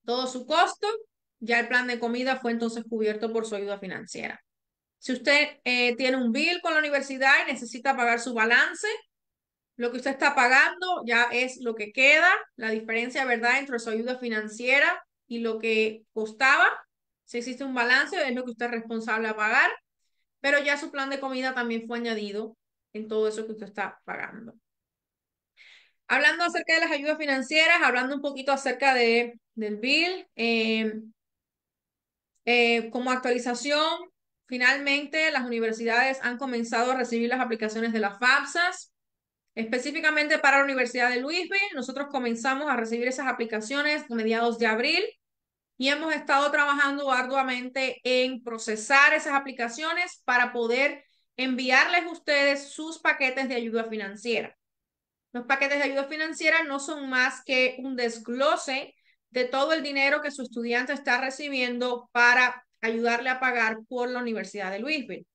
todo su costo, ya el plan de comida fue entonces cubierto por su ayuda financiera. Si usted eh, tiene un bill con la universidad y necesita pagar su balance, lo que usted está pagando ya es lo que queda, la diferencia, ¿verdad?, entre su ayuda financiera y lo que costaba. Si existe un balance, es lo que usted es responsable de pagar, pero ya su plan de comida también fue añadido en todo eso que usted está pagando. Hablando acerca de las ayudas financieras, hablando un poquito acerca de, del bill, em, eh, como actualización, finalmente las universidades han comenzado a recibir las aplicaciones de las FAFSAs, específicamente para la Universidad de Louisville. Nosotros comenzamos a recibir esas aplicaciones a mediados de abril y hemos estado trabajando arduamente en procesar esas aplicaciones para poder enviarles a ustedes sus paquetes de ayuda financiera. Los paquetes de ayuda financiera no son más que un desglose de todo el dinero que su estudiante está recibiendo para ayudarle a pagar por la Universidad de Louisville.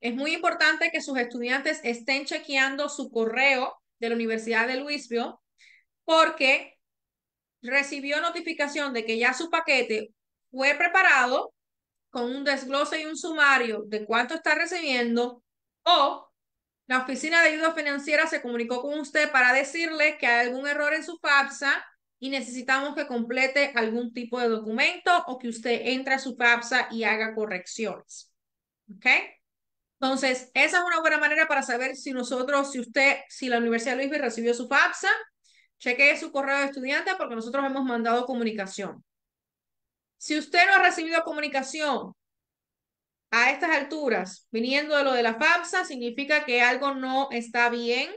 Es muy importante que sus estudiantes estén chequeando su correo de la Universidad de Louisville porque recibió notificación de que ya su paquete fue preparado con un desglose y un sumario de cuánto está recibiendo o la Oficina de Ayuda Financiera se comunicó con usted para decirle que hay algún error en su FAFSA y necesitamos que complete algún tipo de documento o que usted entre a su FAFSA y haga correcciones. ¿Ok? Entonces, esa es una buena manera para saber si nosotros, si usted, si la Universidad de Luisville recibió su FAFSA, chequee su correo de estudiante porque nosotros hemos mandado comunicación. Si usted no ha recibido comunicación, a estas alturas, viniendo de lo de la FAFSA, significa que algo no está bien,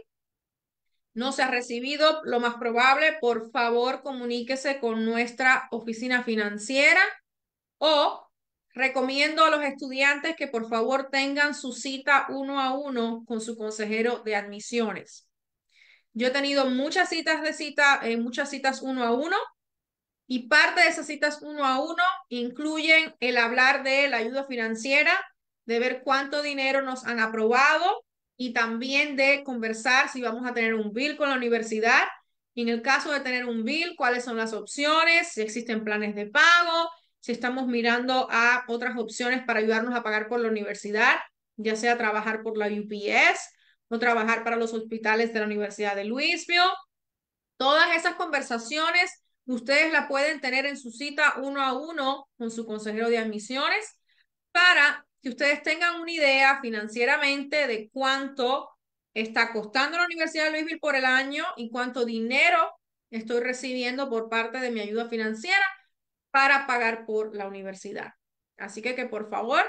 no se ha recibido, lo más probable, por favor comuníquese con nuestra oficina financiera o recomiendo a los estudiantes que por favor tengan su cita uno a uno con su consejero de admisiones. Yo he tenido muchas citas de cita, eh, muchas citas uno a uno y parte de esas citas uno a uno incluyen el hablar de la ayuda financiera, de ver cuánto dinero nos han aprobado y también de conversar si vamos a tener un bill con la universidad. Y en el caso de tener un bill, cuáles son las opciones, si existen planes de pago, si estamos mirando a otras opciones para ayudarnos a pagar por la universidad, ya sea trabajar por la UPS o trabajar para los hospitales de la Universidad de Louisville. Todas esas conversaciones Ustedes la pueden tener en su cita uno a uno con su consejero de admisiones para que ustedes tengan una idea financieramente de cuánto está costando la Universidad de Louisville por el año y cuánto dinero estoy recibiendo por parte de mi ayuda financiera para pagar por la universidad. Así que que por favor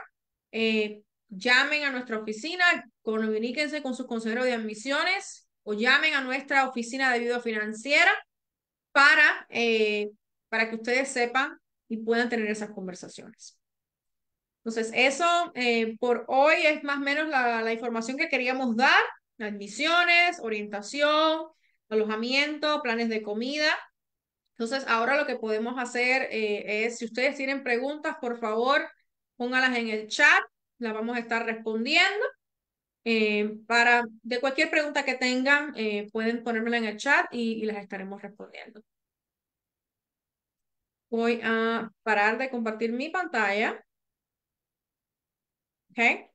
eh, llamen a nuestra oficina, comuníquense con su consejero de admisiones o llamen a nuestra oficina de ayuda financiera para, eh, para que ustedes sepan y puedan tener esas conversaciones. Entonces, eso eh, por hoy es más o menos la, información que queríamos dar, admisiones, orientación, alojamiento, planes de comida. Entonces, ahora lo que podemos hacer eh, es, si ustedes tienen preguntas, por favor, póngalas en el chat, las vamos a estar respondiendo. Eh, para, de cualquier pregunta que tengan, eh, pueden ponérmela en el chat y, les las estaremos respondiendo. Voy a parar de compartir mi pantalla. Okay.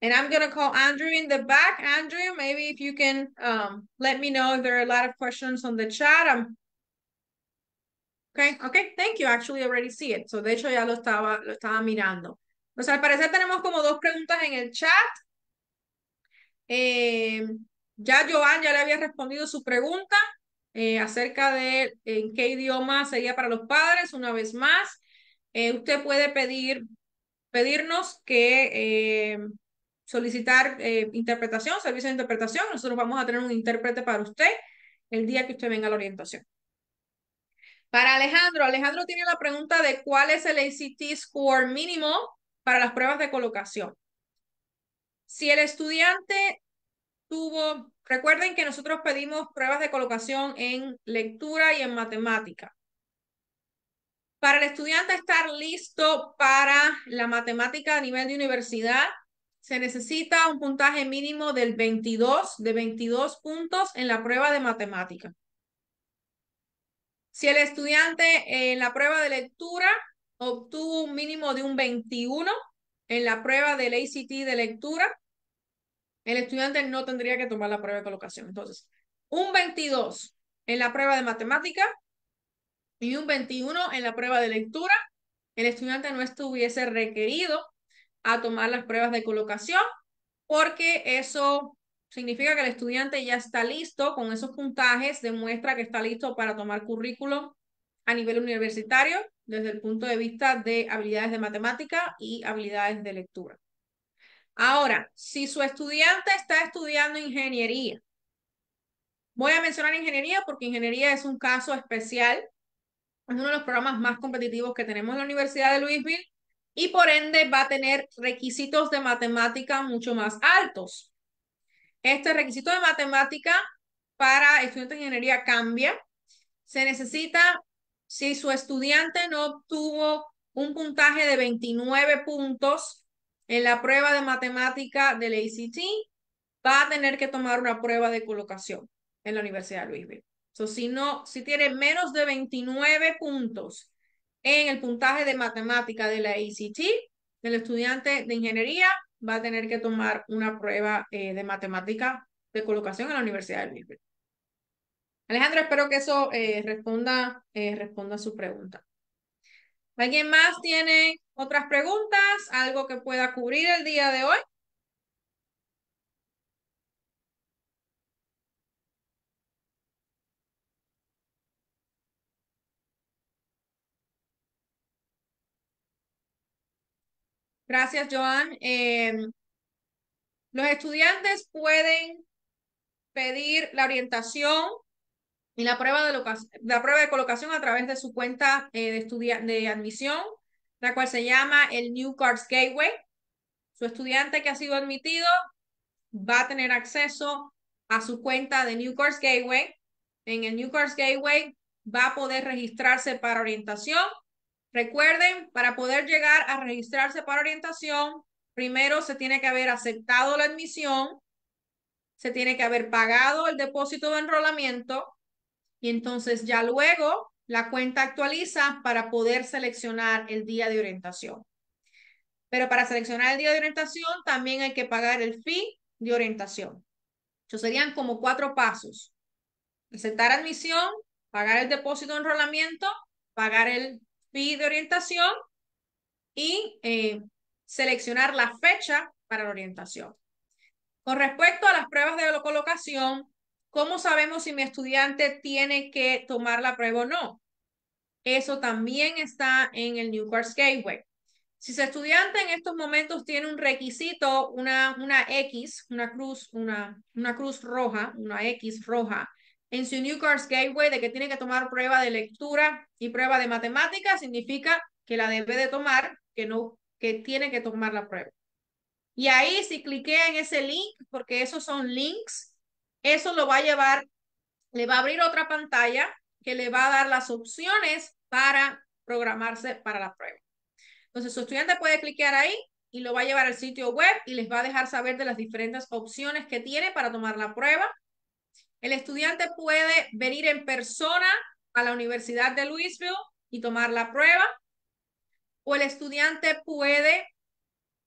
And I'm going to call Andrew in the back. Andrew, maybe if you can um, let me know there are a lot of questions on the chat. ok, um, okay, okay, thank you. Actually, already see it. So, de hecho, ya lo estaba, lo estaba mirando. O al parecer tenemos como dos preguntas en el chat. Eh, ya Joan ya le había respondido su pregunta eh, acerca de en qué idioma sería para los padres. Una vez más, eh, usted puede pedir, pedirnos que solicitar interpretación, servicio de interpretación. Nosotros vamos a tener un intérprete para usted el día que usted venga a la orientación. Para Alejandro, Alejandro tiene la pregunta de cuál es el ACT score mínimo para las pruebas de colocación. Si el estudiante tuvo, recuerden que nosotros pedimos pruebas de colocación en lectura y en matemática. Para el estudiante estar listo para la matemática a nivel de universidad, se necesita un puntaje mínimo del 22, de 22 puntos en la prueba de matemática. Si el estudiante en la prueba de lectura obtuvo un mínimo de un 21 en la prueba del ACT de lectura, el estudiante no tendría que tomar la prueba de colocación. Entonces, un 22 en la prueba de matemática y un 21 en la prueba de lectura, el estudiante no estuviese requerido a tomar las pruebas de colocación porque eso significa que el estudiante ya está listo con esos puntajes, demuestra que está listo para tomar currículo a nivel universitario desde el punto de vista de habilidades de matemática y habilidades de lectura. Ahora, si su estudiante está estudiando ingeniería, voy a mencionar ingeniería porque ingeniería es un caso especial, es uno de los programas más competitivos que tenemos en la Universidad de Louisville y por ende va a tener requisitos de matemática mucho más altos. Este requisito de matemática para estudiantes de ingeniería cambia. Se necesita si su estudiante no obtuvo un puntaje de 29 puntos en la prueba de matemática del ACT, va a tener que tomar una prueba de colocación en la Universidad de Louisville. So, si, no, si tiene menos de 29 puntos en el puntaje de matemática de la ACT, el estudiante de ingeniería va a tener que tomar una prueba eh, de matemática de colocación en la Universidad de Louisville. Alejandro, espero que eso eh, responda, eh, responda a su pregunta. ¿Alguien más tiene otras preguntas? ¿Algo que pueda cubrir el día de hoy? Gracias, Joan. Em, los estudiantes pueden pedir la orientación y la prueba de, la prueba de colocación a través de su cuenta eh, de, de admisión, la cual se llama el New Cards Gateway. Su estudiante que ha sido admitido va a tener acceso a su cuenta de New Cards Gateway. En el New Cards Gateway va a poder registrarse para orientación. Recuerden, para poder llegar a registrarse para orientación, primero se tiene que haber aceptado la admisión, se tiene que haber pagado el depósito de enrolamiento, y entonces ya luego la cuenta actualiza para poder seleccionar el día de orientación. Pero para seleccionar el día de orientación también hay que pagar el fee de orientación. Eso serían como cuatro pasos. Aceptar admisión, pagar el depósito de enrolamiento, pagar el fee de orientación y eh, seleccionar la fecha para la orientación. Con respecto a las pruebas de colocación, ¿Cómo sabemos si mi estudiante tiene que tomar la prueba o no? Eso también está en el New Course Gateway. Si su estudiante en estos momentos tiene un requisito, una, una X, una cruz, una, una cruz roja, una X roja, en su New Course Gateway de que tiene que tomar prueba de lectura y prueba de matemática, significa que la debe de tomar, que no, que tiene que tomar la prueba. Y ahí si cliquea en ese link, porque esos son links, eso lo va a llevar, le va a abrir otra pantalla que le va a dar las opciones para programarse para la prueba. Entonces, su estudiante puede clicar ahí y lo va a llevar al sitio web y les va a dejar saber de las diferentes opciones que tiene para tomar la prueba. El estudiante puede venir en persona a la Universidad de Louisville y tomar la prueba. O el estudiante puede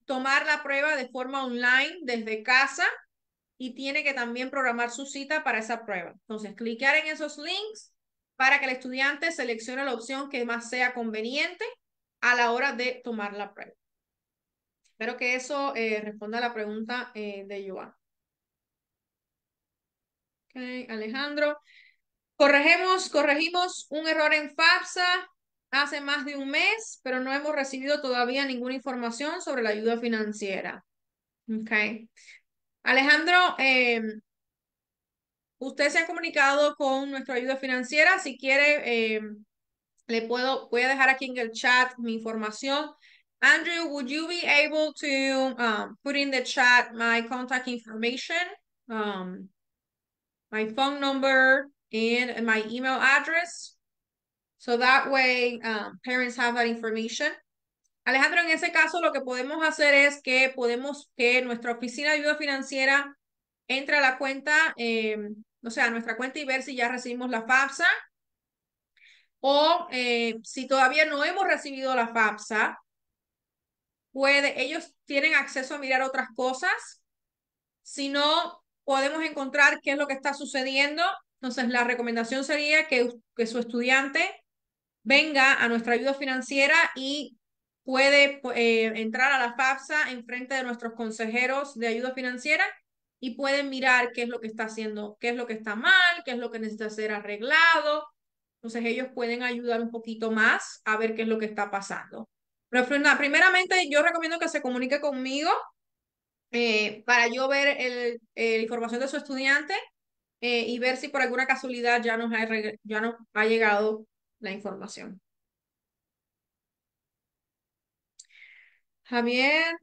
tomar la prueba de forma online desde casa y tiene que también programar su cita para esa prueba. Entonces, clicar en esos links para que el estudiante seleccione la opción que más sea conveniente a la hora de tomar la prueba. Espero que eso eh, responda a la pregunta eh, de Joan. Alejandro. Corregimos, corregimos un error en FAFSA hace más de un mes, pero no hemos recibido todavía ninguna información sobre la ayuda financiera. Okay. Alejandro, em, usted se ha comunicado con nuestra ayuda financiera. Si quiere, em, le puedo, voy a dejar aquí en el chat mi información. Andrew, would you be able to um, put in the chat my contact information, um, my phone number, and my email address? So that way um, parents have that information. Alejandro, en ese caso lo que podemos hacer es que podemos que nuestra oficina de ayuda financiera entre a la cuenta, eh, o sea, a nuestra cuenta y ver si ya recibimos la FAFSA o eh, si todavía no hemos recibido la FAFSA, puede, ellos tienen acceso a mirar otras cosas. Si no, podemos encontrar qué es lo que está sucediendo. Entonces, la recomendación sería que, que su estudiante venga a nuestra ayuda financiera y puede eh, entrar a la FAFSA en frente de nuestros consejeros de ayuda financiera y pueden mirar qué es lo que está haciendo, qué es lo que está mal, qué es lo que necesita ser arreglado. Entonces ellos pueden ayudar un poquito más a ver qué es lo que está pasando. Pero primeramente yo recomiendo que se comunique conmigo eh, para yo ver el, eh, información de su estudiante y ver si por alguna casualidad ya nos ya nos ha llegado la información. Javier,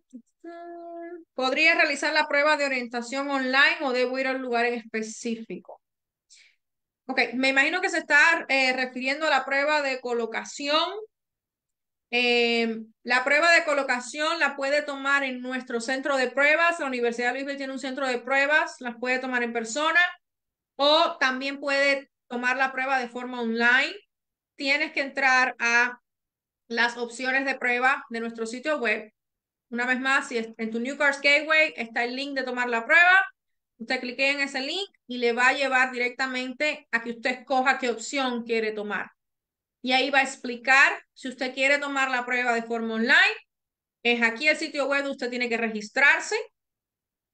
¿podría realizar la prueba de orientación online o debo ir a un lugar específico? Ok, me imagino que se está eh, refiriendo a la prueba de colocación. Em, la prueba de colocación la puede tomar en nuestro centro de pruebas. La Universidad de Louisville tiene un centro de pruebas, las puede tomar en persona o también puede tomar la prueba de forma online. Tienes que entrar a las opciones de prueba de nuestro sitio web una vez más, si en tu New Cars Gateway está el link de tomar la prueba, usted clique en ese link y le va a llevar directamente a que usted escoja qué opción quiere tomar. Y ahí va a explicar si usted quiere tomar la prueba de forma online. Es aquí el sitio web donde usted tiene que registrarse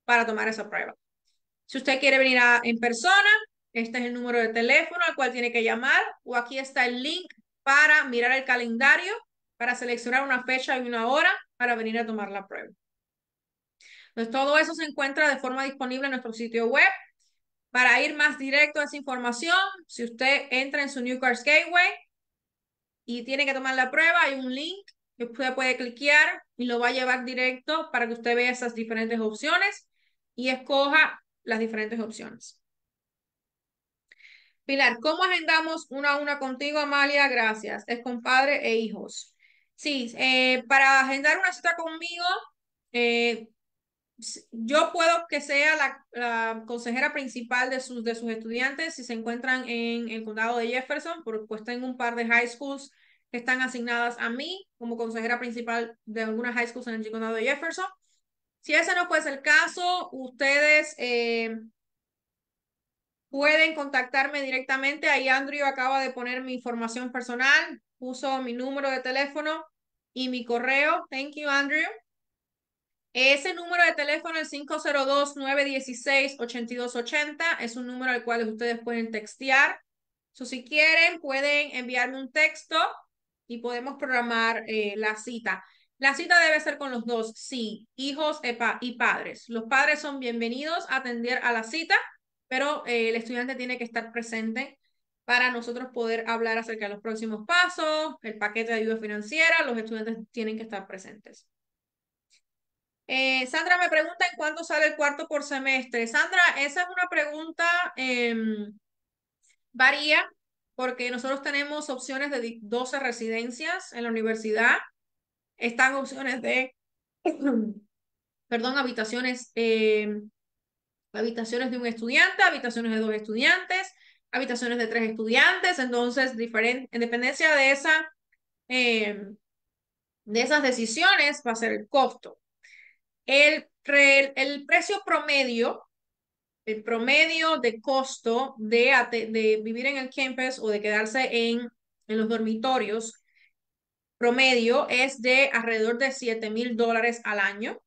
para tomar esa prueba. Si usted quiere venir en persona, este es el número de teléfono al cual tiene que llamar o aquí está el link para mirar el calendario, para seleccionar una fecha y una hora para venir a tomar la prueba. Entonces, todo eso se encuentra de forma disponible en nuestro sitio web. Para ir más directo a esa información, si usted entra en su New Cars Gateway y tiene que tomar la prueba, hay un link que usted puede cliquear y lo va a llevar directo para que usted vea esas diferentes opciones y escoja las diferentes opciones. Pilar, ¿cómo agendamos una a una contigo, Amalia? Gracias. Es con padre e hijos. Sí, eh, para agendar una cita conmigo, eh, yo puedo que sea la, consejera principal de sus, de sus estudiantes si se encuentran en el condado de Jefferson, porque pues tengo un par de high schools que están asignadas a mí como consejera principal de algunas high schools en el condado de Jefferson. Si ese no fuese el caso, ustedes eh, pueden contactarme directamente. Ahí Andrew acaba de poner mi información personal puso mi número de teléfono y mi correo. Thank you, Andrew. Ese número de teléfono, el 502-916-8280, es un número al cual ustedes pueden textear. si quieren, pueden enviarme un texto y podemos programar eh, la cita. La cita debe ser con los dos, sí, hijos y padres. Los padres son bienvenidos a atender a la cita, pero eh, el estudiante tiene que estar presente para nosotros poder hablar acerca de los próximos pasos, el paquete de ayuda financiera, los estudiantes tienen que estar presentes. Eh, Sandra me pregunta en cuándo sale el cuarto por semestre. Sandra, esa es una pregunta, em, varía, porque nosotros tenemos opciones de 12 residencias en la universidad, están opciones de, perdón, habitaciones, em, habitaciones de un estudiante, habitaciones de dos estudiantes, habitaciones de tres estudiantes, entonces, diferente, en dependencia de, esa, em, de esas decisiones va a ser el costo. El, el, precio promedio, el promedio de costo de, de vivir en el campus o de quedarse en, en los dormitorios promedio es de alrededor de 7 mil dólares al año,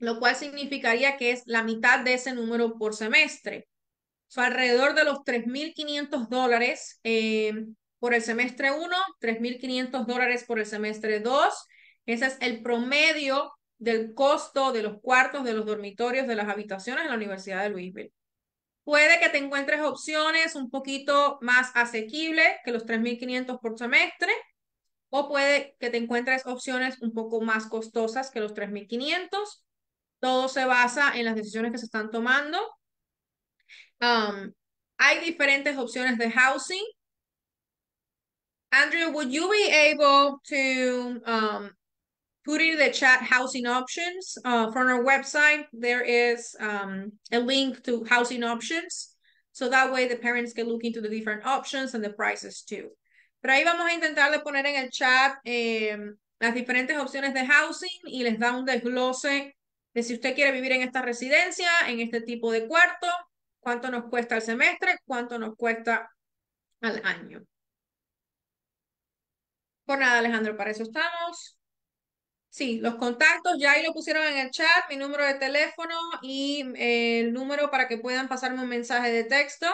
lo cual significaría que es la mitad de ese número por semestre fue alrededor de los 3.500 eh, dólares por el semestre 1, 3.500 dólares por el semestre 2. Ese es el promedio del costo de los cuartos, de los dormitorios, de las habitaciones en la Universidad de Louisville. Puede que te encuentres opciones un poquito más asequibles que los 3.500 por semestre, o puede que te encuentres opciones un poco más costosas que los 3.500. Todo se basa en las decisiones que se están tomando Um, hay diferentes opciones de housing. Andrew, would you be able to um, put in the chat housing options uh, from our website? There is um, a link to housing options. So that way the parents can look into the different options and the prices too. Pero ahí vamos a intentar de poner en el chat em, las diferentes opciones de housing y les da un desglose de si usted quiere vivir en esta residencia, en este tipo de cuarto, cuánto nos cuesta el semestre, cuánto nos cuesta al año. Por nada, Alejandro, para eso estamos. Sí, los contactos ya ahí lo pusieron en el chat, mi número de teléfono y eh, el número para que puedan pasarme un mensaje de texto.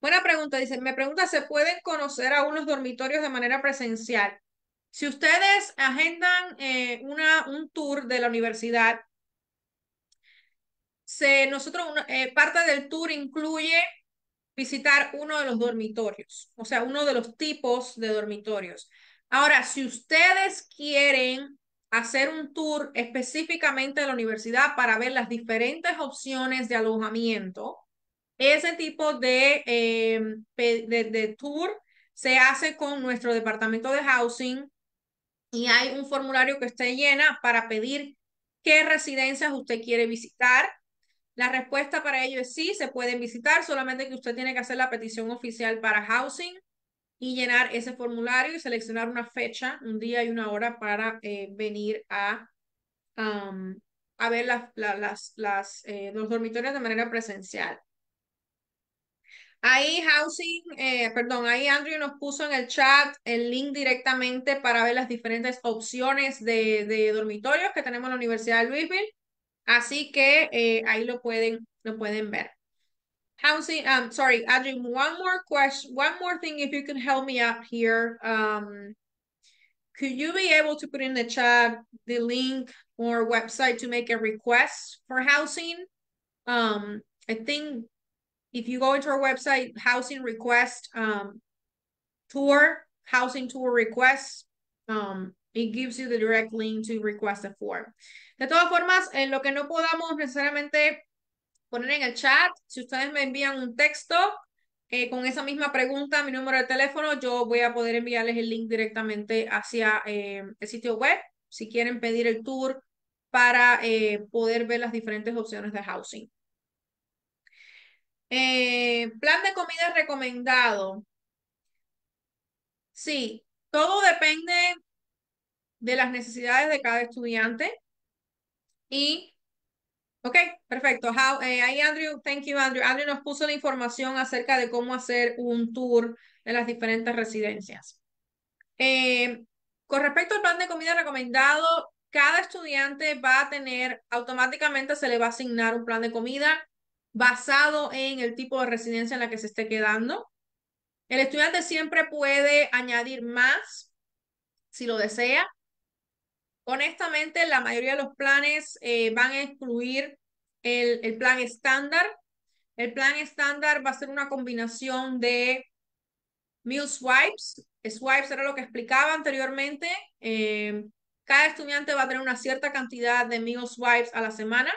Buena pregunta, dice, me pregunta, ¿se pueden conocer a unos dormitorios de manera presencial? Si ustedes agendan eh, una, un tour de la universidad, se, nosotros, eh, parte del tour incluye visitar uno de los dormitorios, o sea, uno de los tipos de dormitorios. Ahora, si ustedes quieren hacer un tour específicamente de la universidad para ver las diferentes opciones de alojamiento, ese tipo de, eh, de tour se hace con nuestro departamento de housing y hay un formulario que usted llena para pedir qué residencias usted quiere visitar. La respuesta para ello es sí, se pueden visitar, solamente que usted tiene que hacer la petición oficial para housing y llenar ese formulario y seleccionar una fecha, un día y una hora para eh, venir a, a ver las, eh, los dormitorios de manera presencial. Ahí Housing, eh, perdón, ahí Andrew nos puso en el chat el link directamente para ver las diferentes opciones de, de dormitorios que tenemos en la Universidad de Louisville. Así que eh, ahí lo pueden, lo pueden ver. Housing, um, sorry, Andrew, one more question, one more thing if you can help me out here. Um, could you be able to put in the chat the link or website to make a request for housing? Um, I think if you go into our website, housing request um, tour, housing tour request, um, it gives you the direct link to request a form. De todas formas, lo que no podamos necesariamente poner en el chat, si ustedes me envían un texto eh, con esa misma pregunta, mi número de teléfono, yo voy a poder enviarles el link directamente hacia eh, el sitio web. Si quieren pedir el tour para eh, poder ver las diferentes opciones de housing. Eh, plan de comida recomendado. Sí, todo depende de las necesidades de cada estudiante. Y, ok, perfecto. Eh, ahí Andrew, thank you Andrew. Andrew nos puso la información acerca de cómo hacer un tour en las diferentes residencias. Eh, con respecto al plan de comida recomendado, cada estudiante va a tener, automáticamente se le va a asignar un plan de comida basado en el tipo de residencia en la que se esté quedando. El estudiante siempre puede añadir más si lo desea. Honestamente, la mayoría de los planes eh, van a excluir el, plan estándar. El plan estándar va a ser una combinación de meal swipes. Swipes era lo que explicaba anteriormente. Eh, cada estudiante va a tener una cierta cantidad de meal swipes a la semana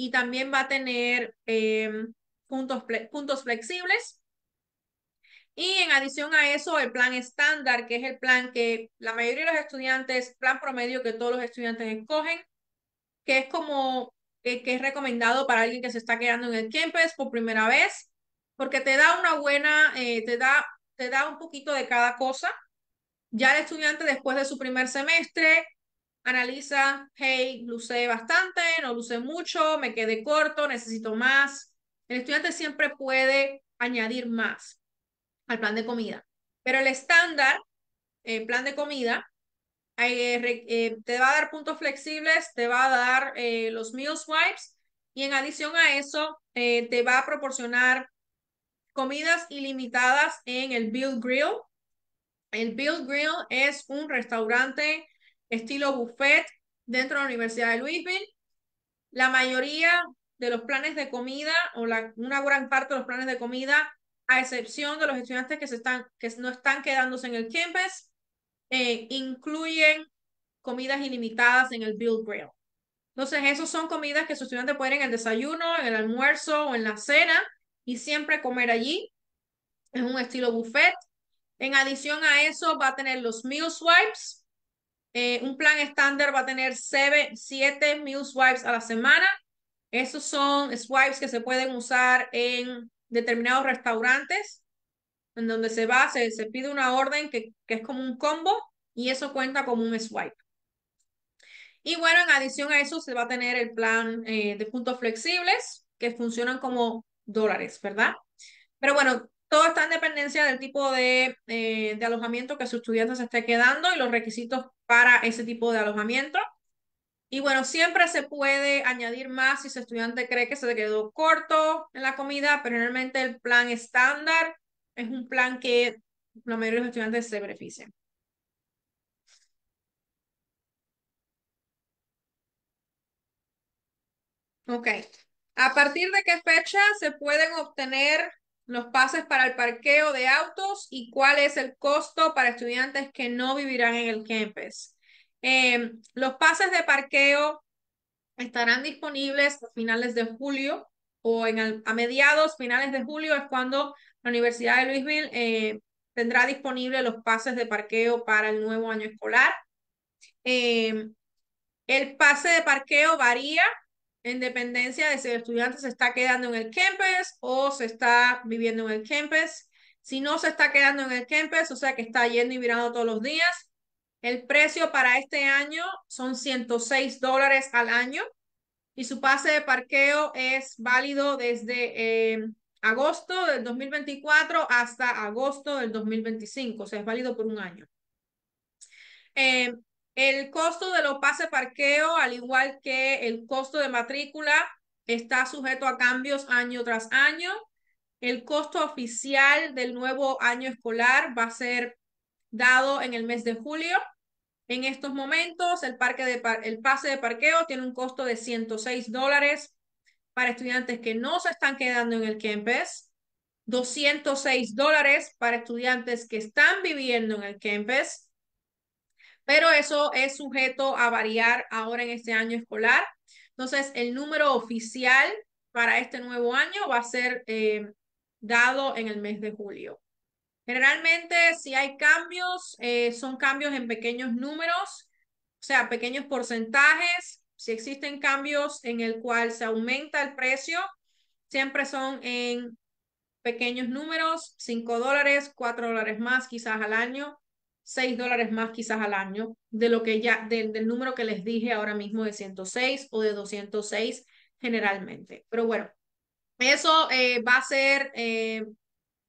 y también va a tener em, puntos, puntos flexibles. Y en adición a eso, el plan estándar, que es el plan que la mayoría de los estudiantes, plan promedio que todos los estudiantes escogen, que es como eh, que es recomendado para alguien que se está quedando en el campus por primera vez, porque te da una buena, eh, te, da, te da un poquito de cada cosa. Ya el estudiante después de su primer semestre analiza, hey, luce bastante, no luce mucho, me quedé corto, necesito más. El estudiante siempre puede añadir más al plan de comida, pero el estándar, el eh, plan de comida, eh, eh, te va a dar puntos flexibles, te va a dar los meal swipes y en adición a eso te va a proporcionar comidas ilimitadas en el Bill Grill. El Bill Grill es un restaurante estilo buffet dentro de la Universidad de Louisville. La mayoría de los planes de comida o la, una gran parte de los planes de comida, a excepción de los estudiantes que, se están, que no están quedándose en el campus, eh, incluyen comidas ilimitadas en el Build Grill. Entonces, esas son comidas que sus estudiantes pueden en el desayuno, en el almuerzo o en la cena y siempre comer allí. Es un estilo buffet. En adición a eso, va a tener los meal swipes, eh, un plan estándar va a tener 7 mil swipes a la semana. Esos son swipes que se pueden usar en determinados restaurantes, en donde se va, se, pide una orden que, es como un combo y eso cuenta como un swipe. Y bueno, en adición a eso se va a tener el plan eh, de puntos flexibles que funcionan como dólares, ¿verdad? Pero bueno, todo está en dependencia del tipo eh, de, alojamiento que su estudiante se esté quedando y los requisitos para ese tipo de alojamiento. Y bueno, siempre se puede añadir más si su estudiante cree que se le quedó corto en la comida, pero generalmente el plan estándar es un plan que la mayoría de los estudiantes se benefician. Ok. ¿A partir de qué fecha se pueden obtener los pases para el parqueo de autos y cuál es el costo para estudiantes que no vivirán en el campus. Em, los pases de parqueo estarán disponibles a finales de julio o en a mediados, finales de julio es cuando la Universidad de Louisville eh, tendrá disponible los pases de parqueo para el nuevo año escolar. Em, el pase de parqueo varía en dependencia de si el estudiante se está quedando en el campus o se está viviendo en el campus. Si no se está quedando en el campus, o sea que está yendo y mirando todos los días. El precio para este año son 106 dólares al año y su pase de parqueo es válido desde eh, agosto del 2024 hasta agosto del 2025, o sea, es válido por un año. Eh, el costo de los pases parqueo, al igual que el costo de matrícula, está sujeto a cambios año tras año. El costo oficial del nuevo año escolar va a ser dado en el mes de julio. En estos momentos, el, el pase de parqueo tiene un costo de 106 dólares para estudiantes que no se están quedando en el campus, 206 dólares para estudiantes que están viviendo en el campus pero eso es sujeto a variar ahora en este año escolar. Entonces, el número oficial para este nuevo año va a ser eh, dado en el mes de julio. Generalmente, si hay cambios, eh, son cambios en pequeños números, o sea, pequeños porcentajes. Si existen cambios en el cual se aumenta el precio, siempre son en pequeños números, 5 dólares, 4 dólares más quizás al año. 6 dólares más quizás al año de lo que ya, del número que les dije ahora mismo de 106 o de 206 generalmente. Pero bueno, eso eh, va a ser eh,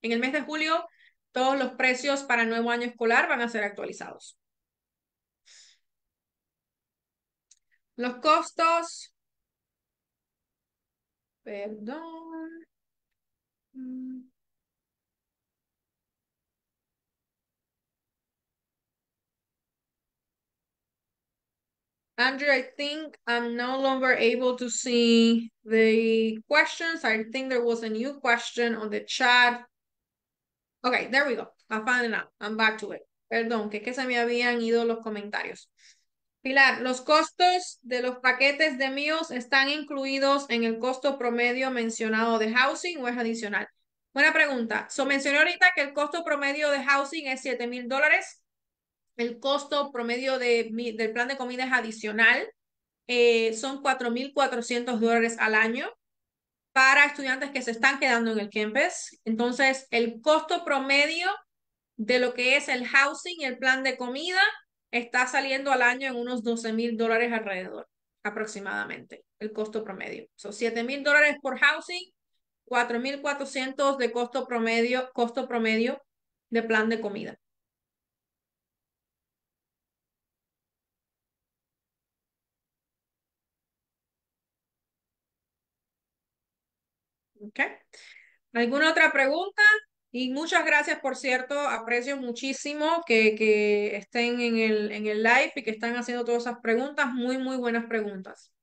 en el mes de julio, todos los precios para el nuevo año escolar van a ser actualizados. Los costos. Perdón. Mm. Andrew, I think I'm no longer able to see the questions. I think there was a new question on the chat. Okay, there we go. I found it I'm back to it. Perdón, que se me habían ido los comentarios. Pilar, los costos de los paquetes de míos están incluidos en el costo promedio mencionado de housing o es adicional? Buena pregunta. So, mencioné ahorita que el costo promedio de housing es 7 mil dólares. El costo promedio de del plan de comida es adicional. Eh, son 4.400 dólares al año para estudiantes que se están quedando en el campus. Entonces, el costo promedio de lo que es el housing y el plan de comida está saliendo al año en unos 12,000 dólares alrededor, aproximadamente, el costo promedio. Son $7,000 dólares por housing, 4.400 de costo promedio, costo promedio de plan de comida. ¿Okay? ¿Alguna otra pregunta? Y muchas gracias, por cierto, aprecio muchísimo que, estén en el, en el live y que están haciendo todas esas preguntas, muy, muy buenas preguntas.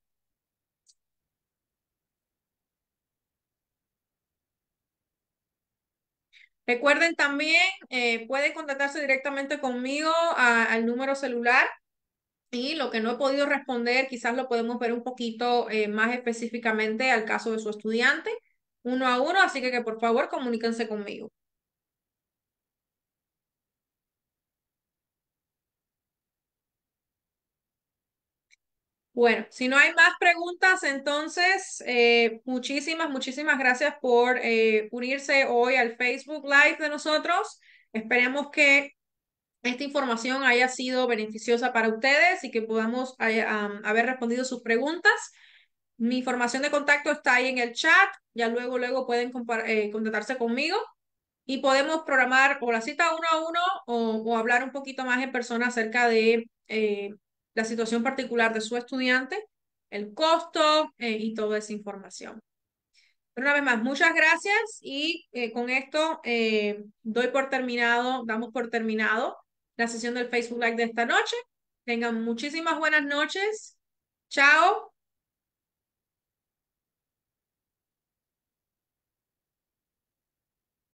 Recuerden también, eh, pueden contactarse directamente conmigo al número celular y lo que no he podido responder, quizás lo podemos ver un poquito eh, más específicamente al caso de su estudiante uno a uno, así que, que por favor comuníquense conmigo. Bueno, si no hay más preguntas, entonces eh, muchísimas, muchísimas gracias por eh, unirse hoy al Facebook Live de nosotros. Esperemos que esta información haya sido beneficiosa para ustedes y que podamos eh, haber respondido sus preguntas. Mi información de contacto está ahí en el chat. Ya luego, luego pueden eh, contactarse conmigo y podemos programar o la cita uno a uno o, o hablar un poquito más en persona acerca de eh, la situación particular de su estudiante, el costo eh, y toda esa información. Pero una vez más, muchas gracias y eh, con esto doy por terminado, damos por terminado la sesión del Facebook Live de esta noche. Tengan muchísimas buenas noches. Chao.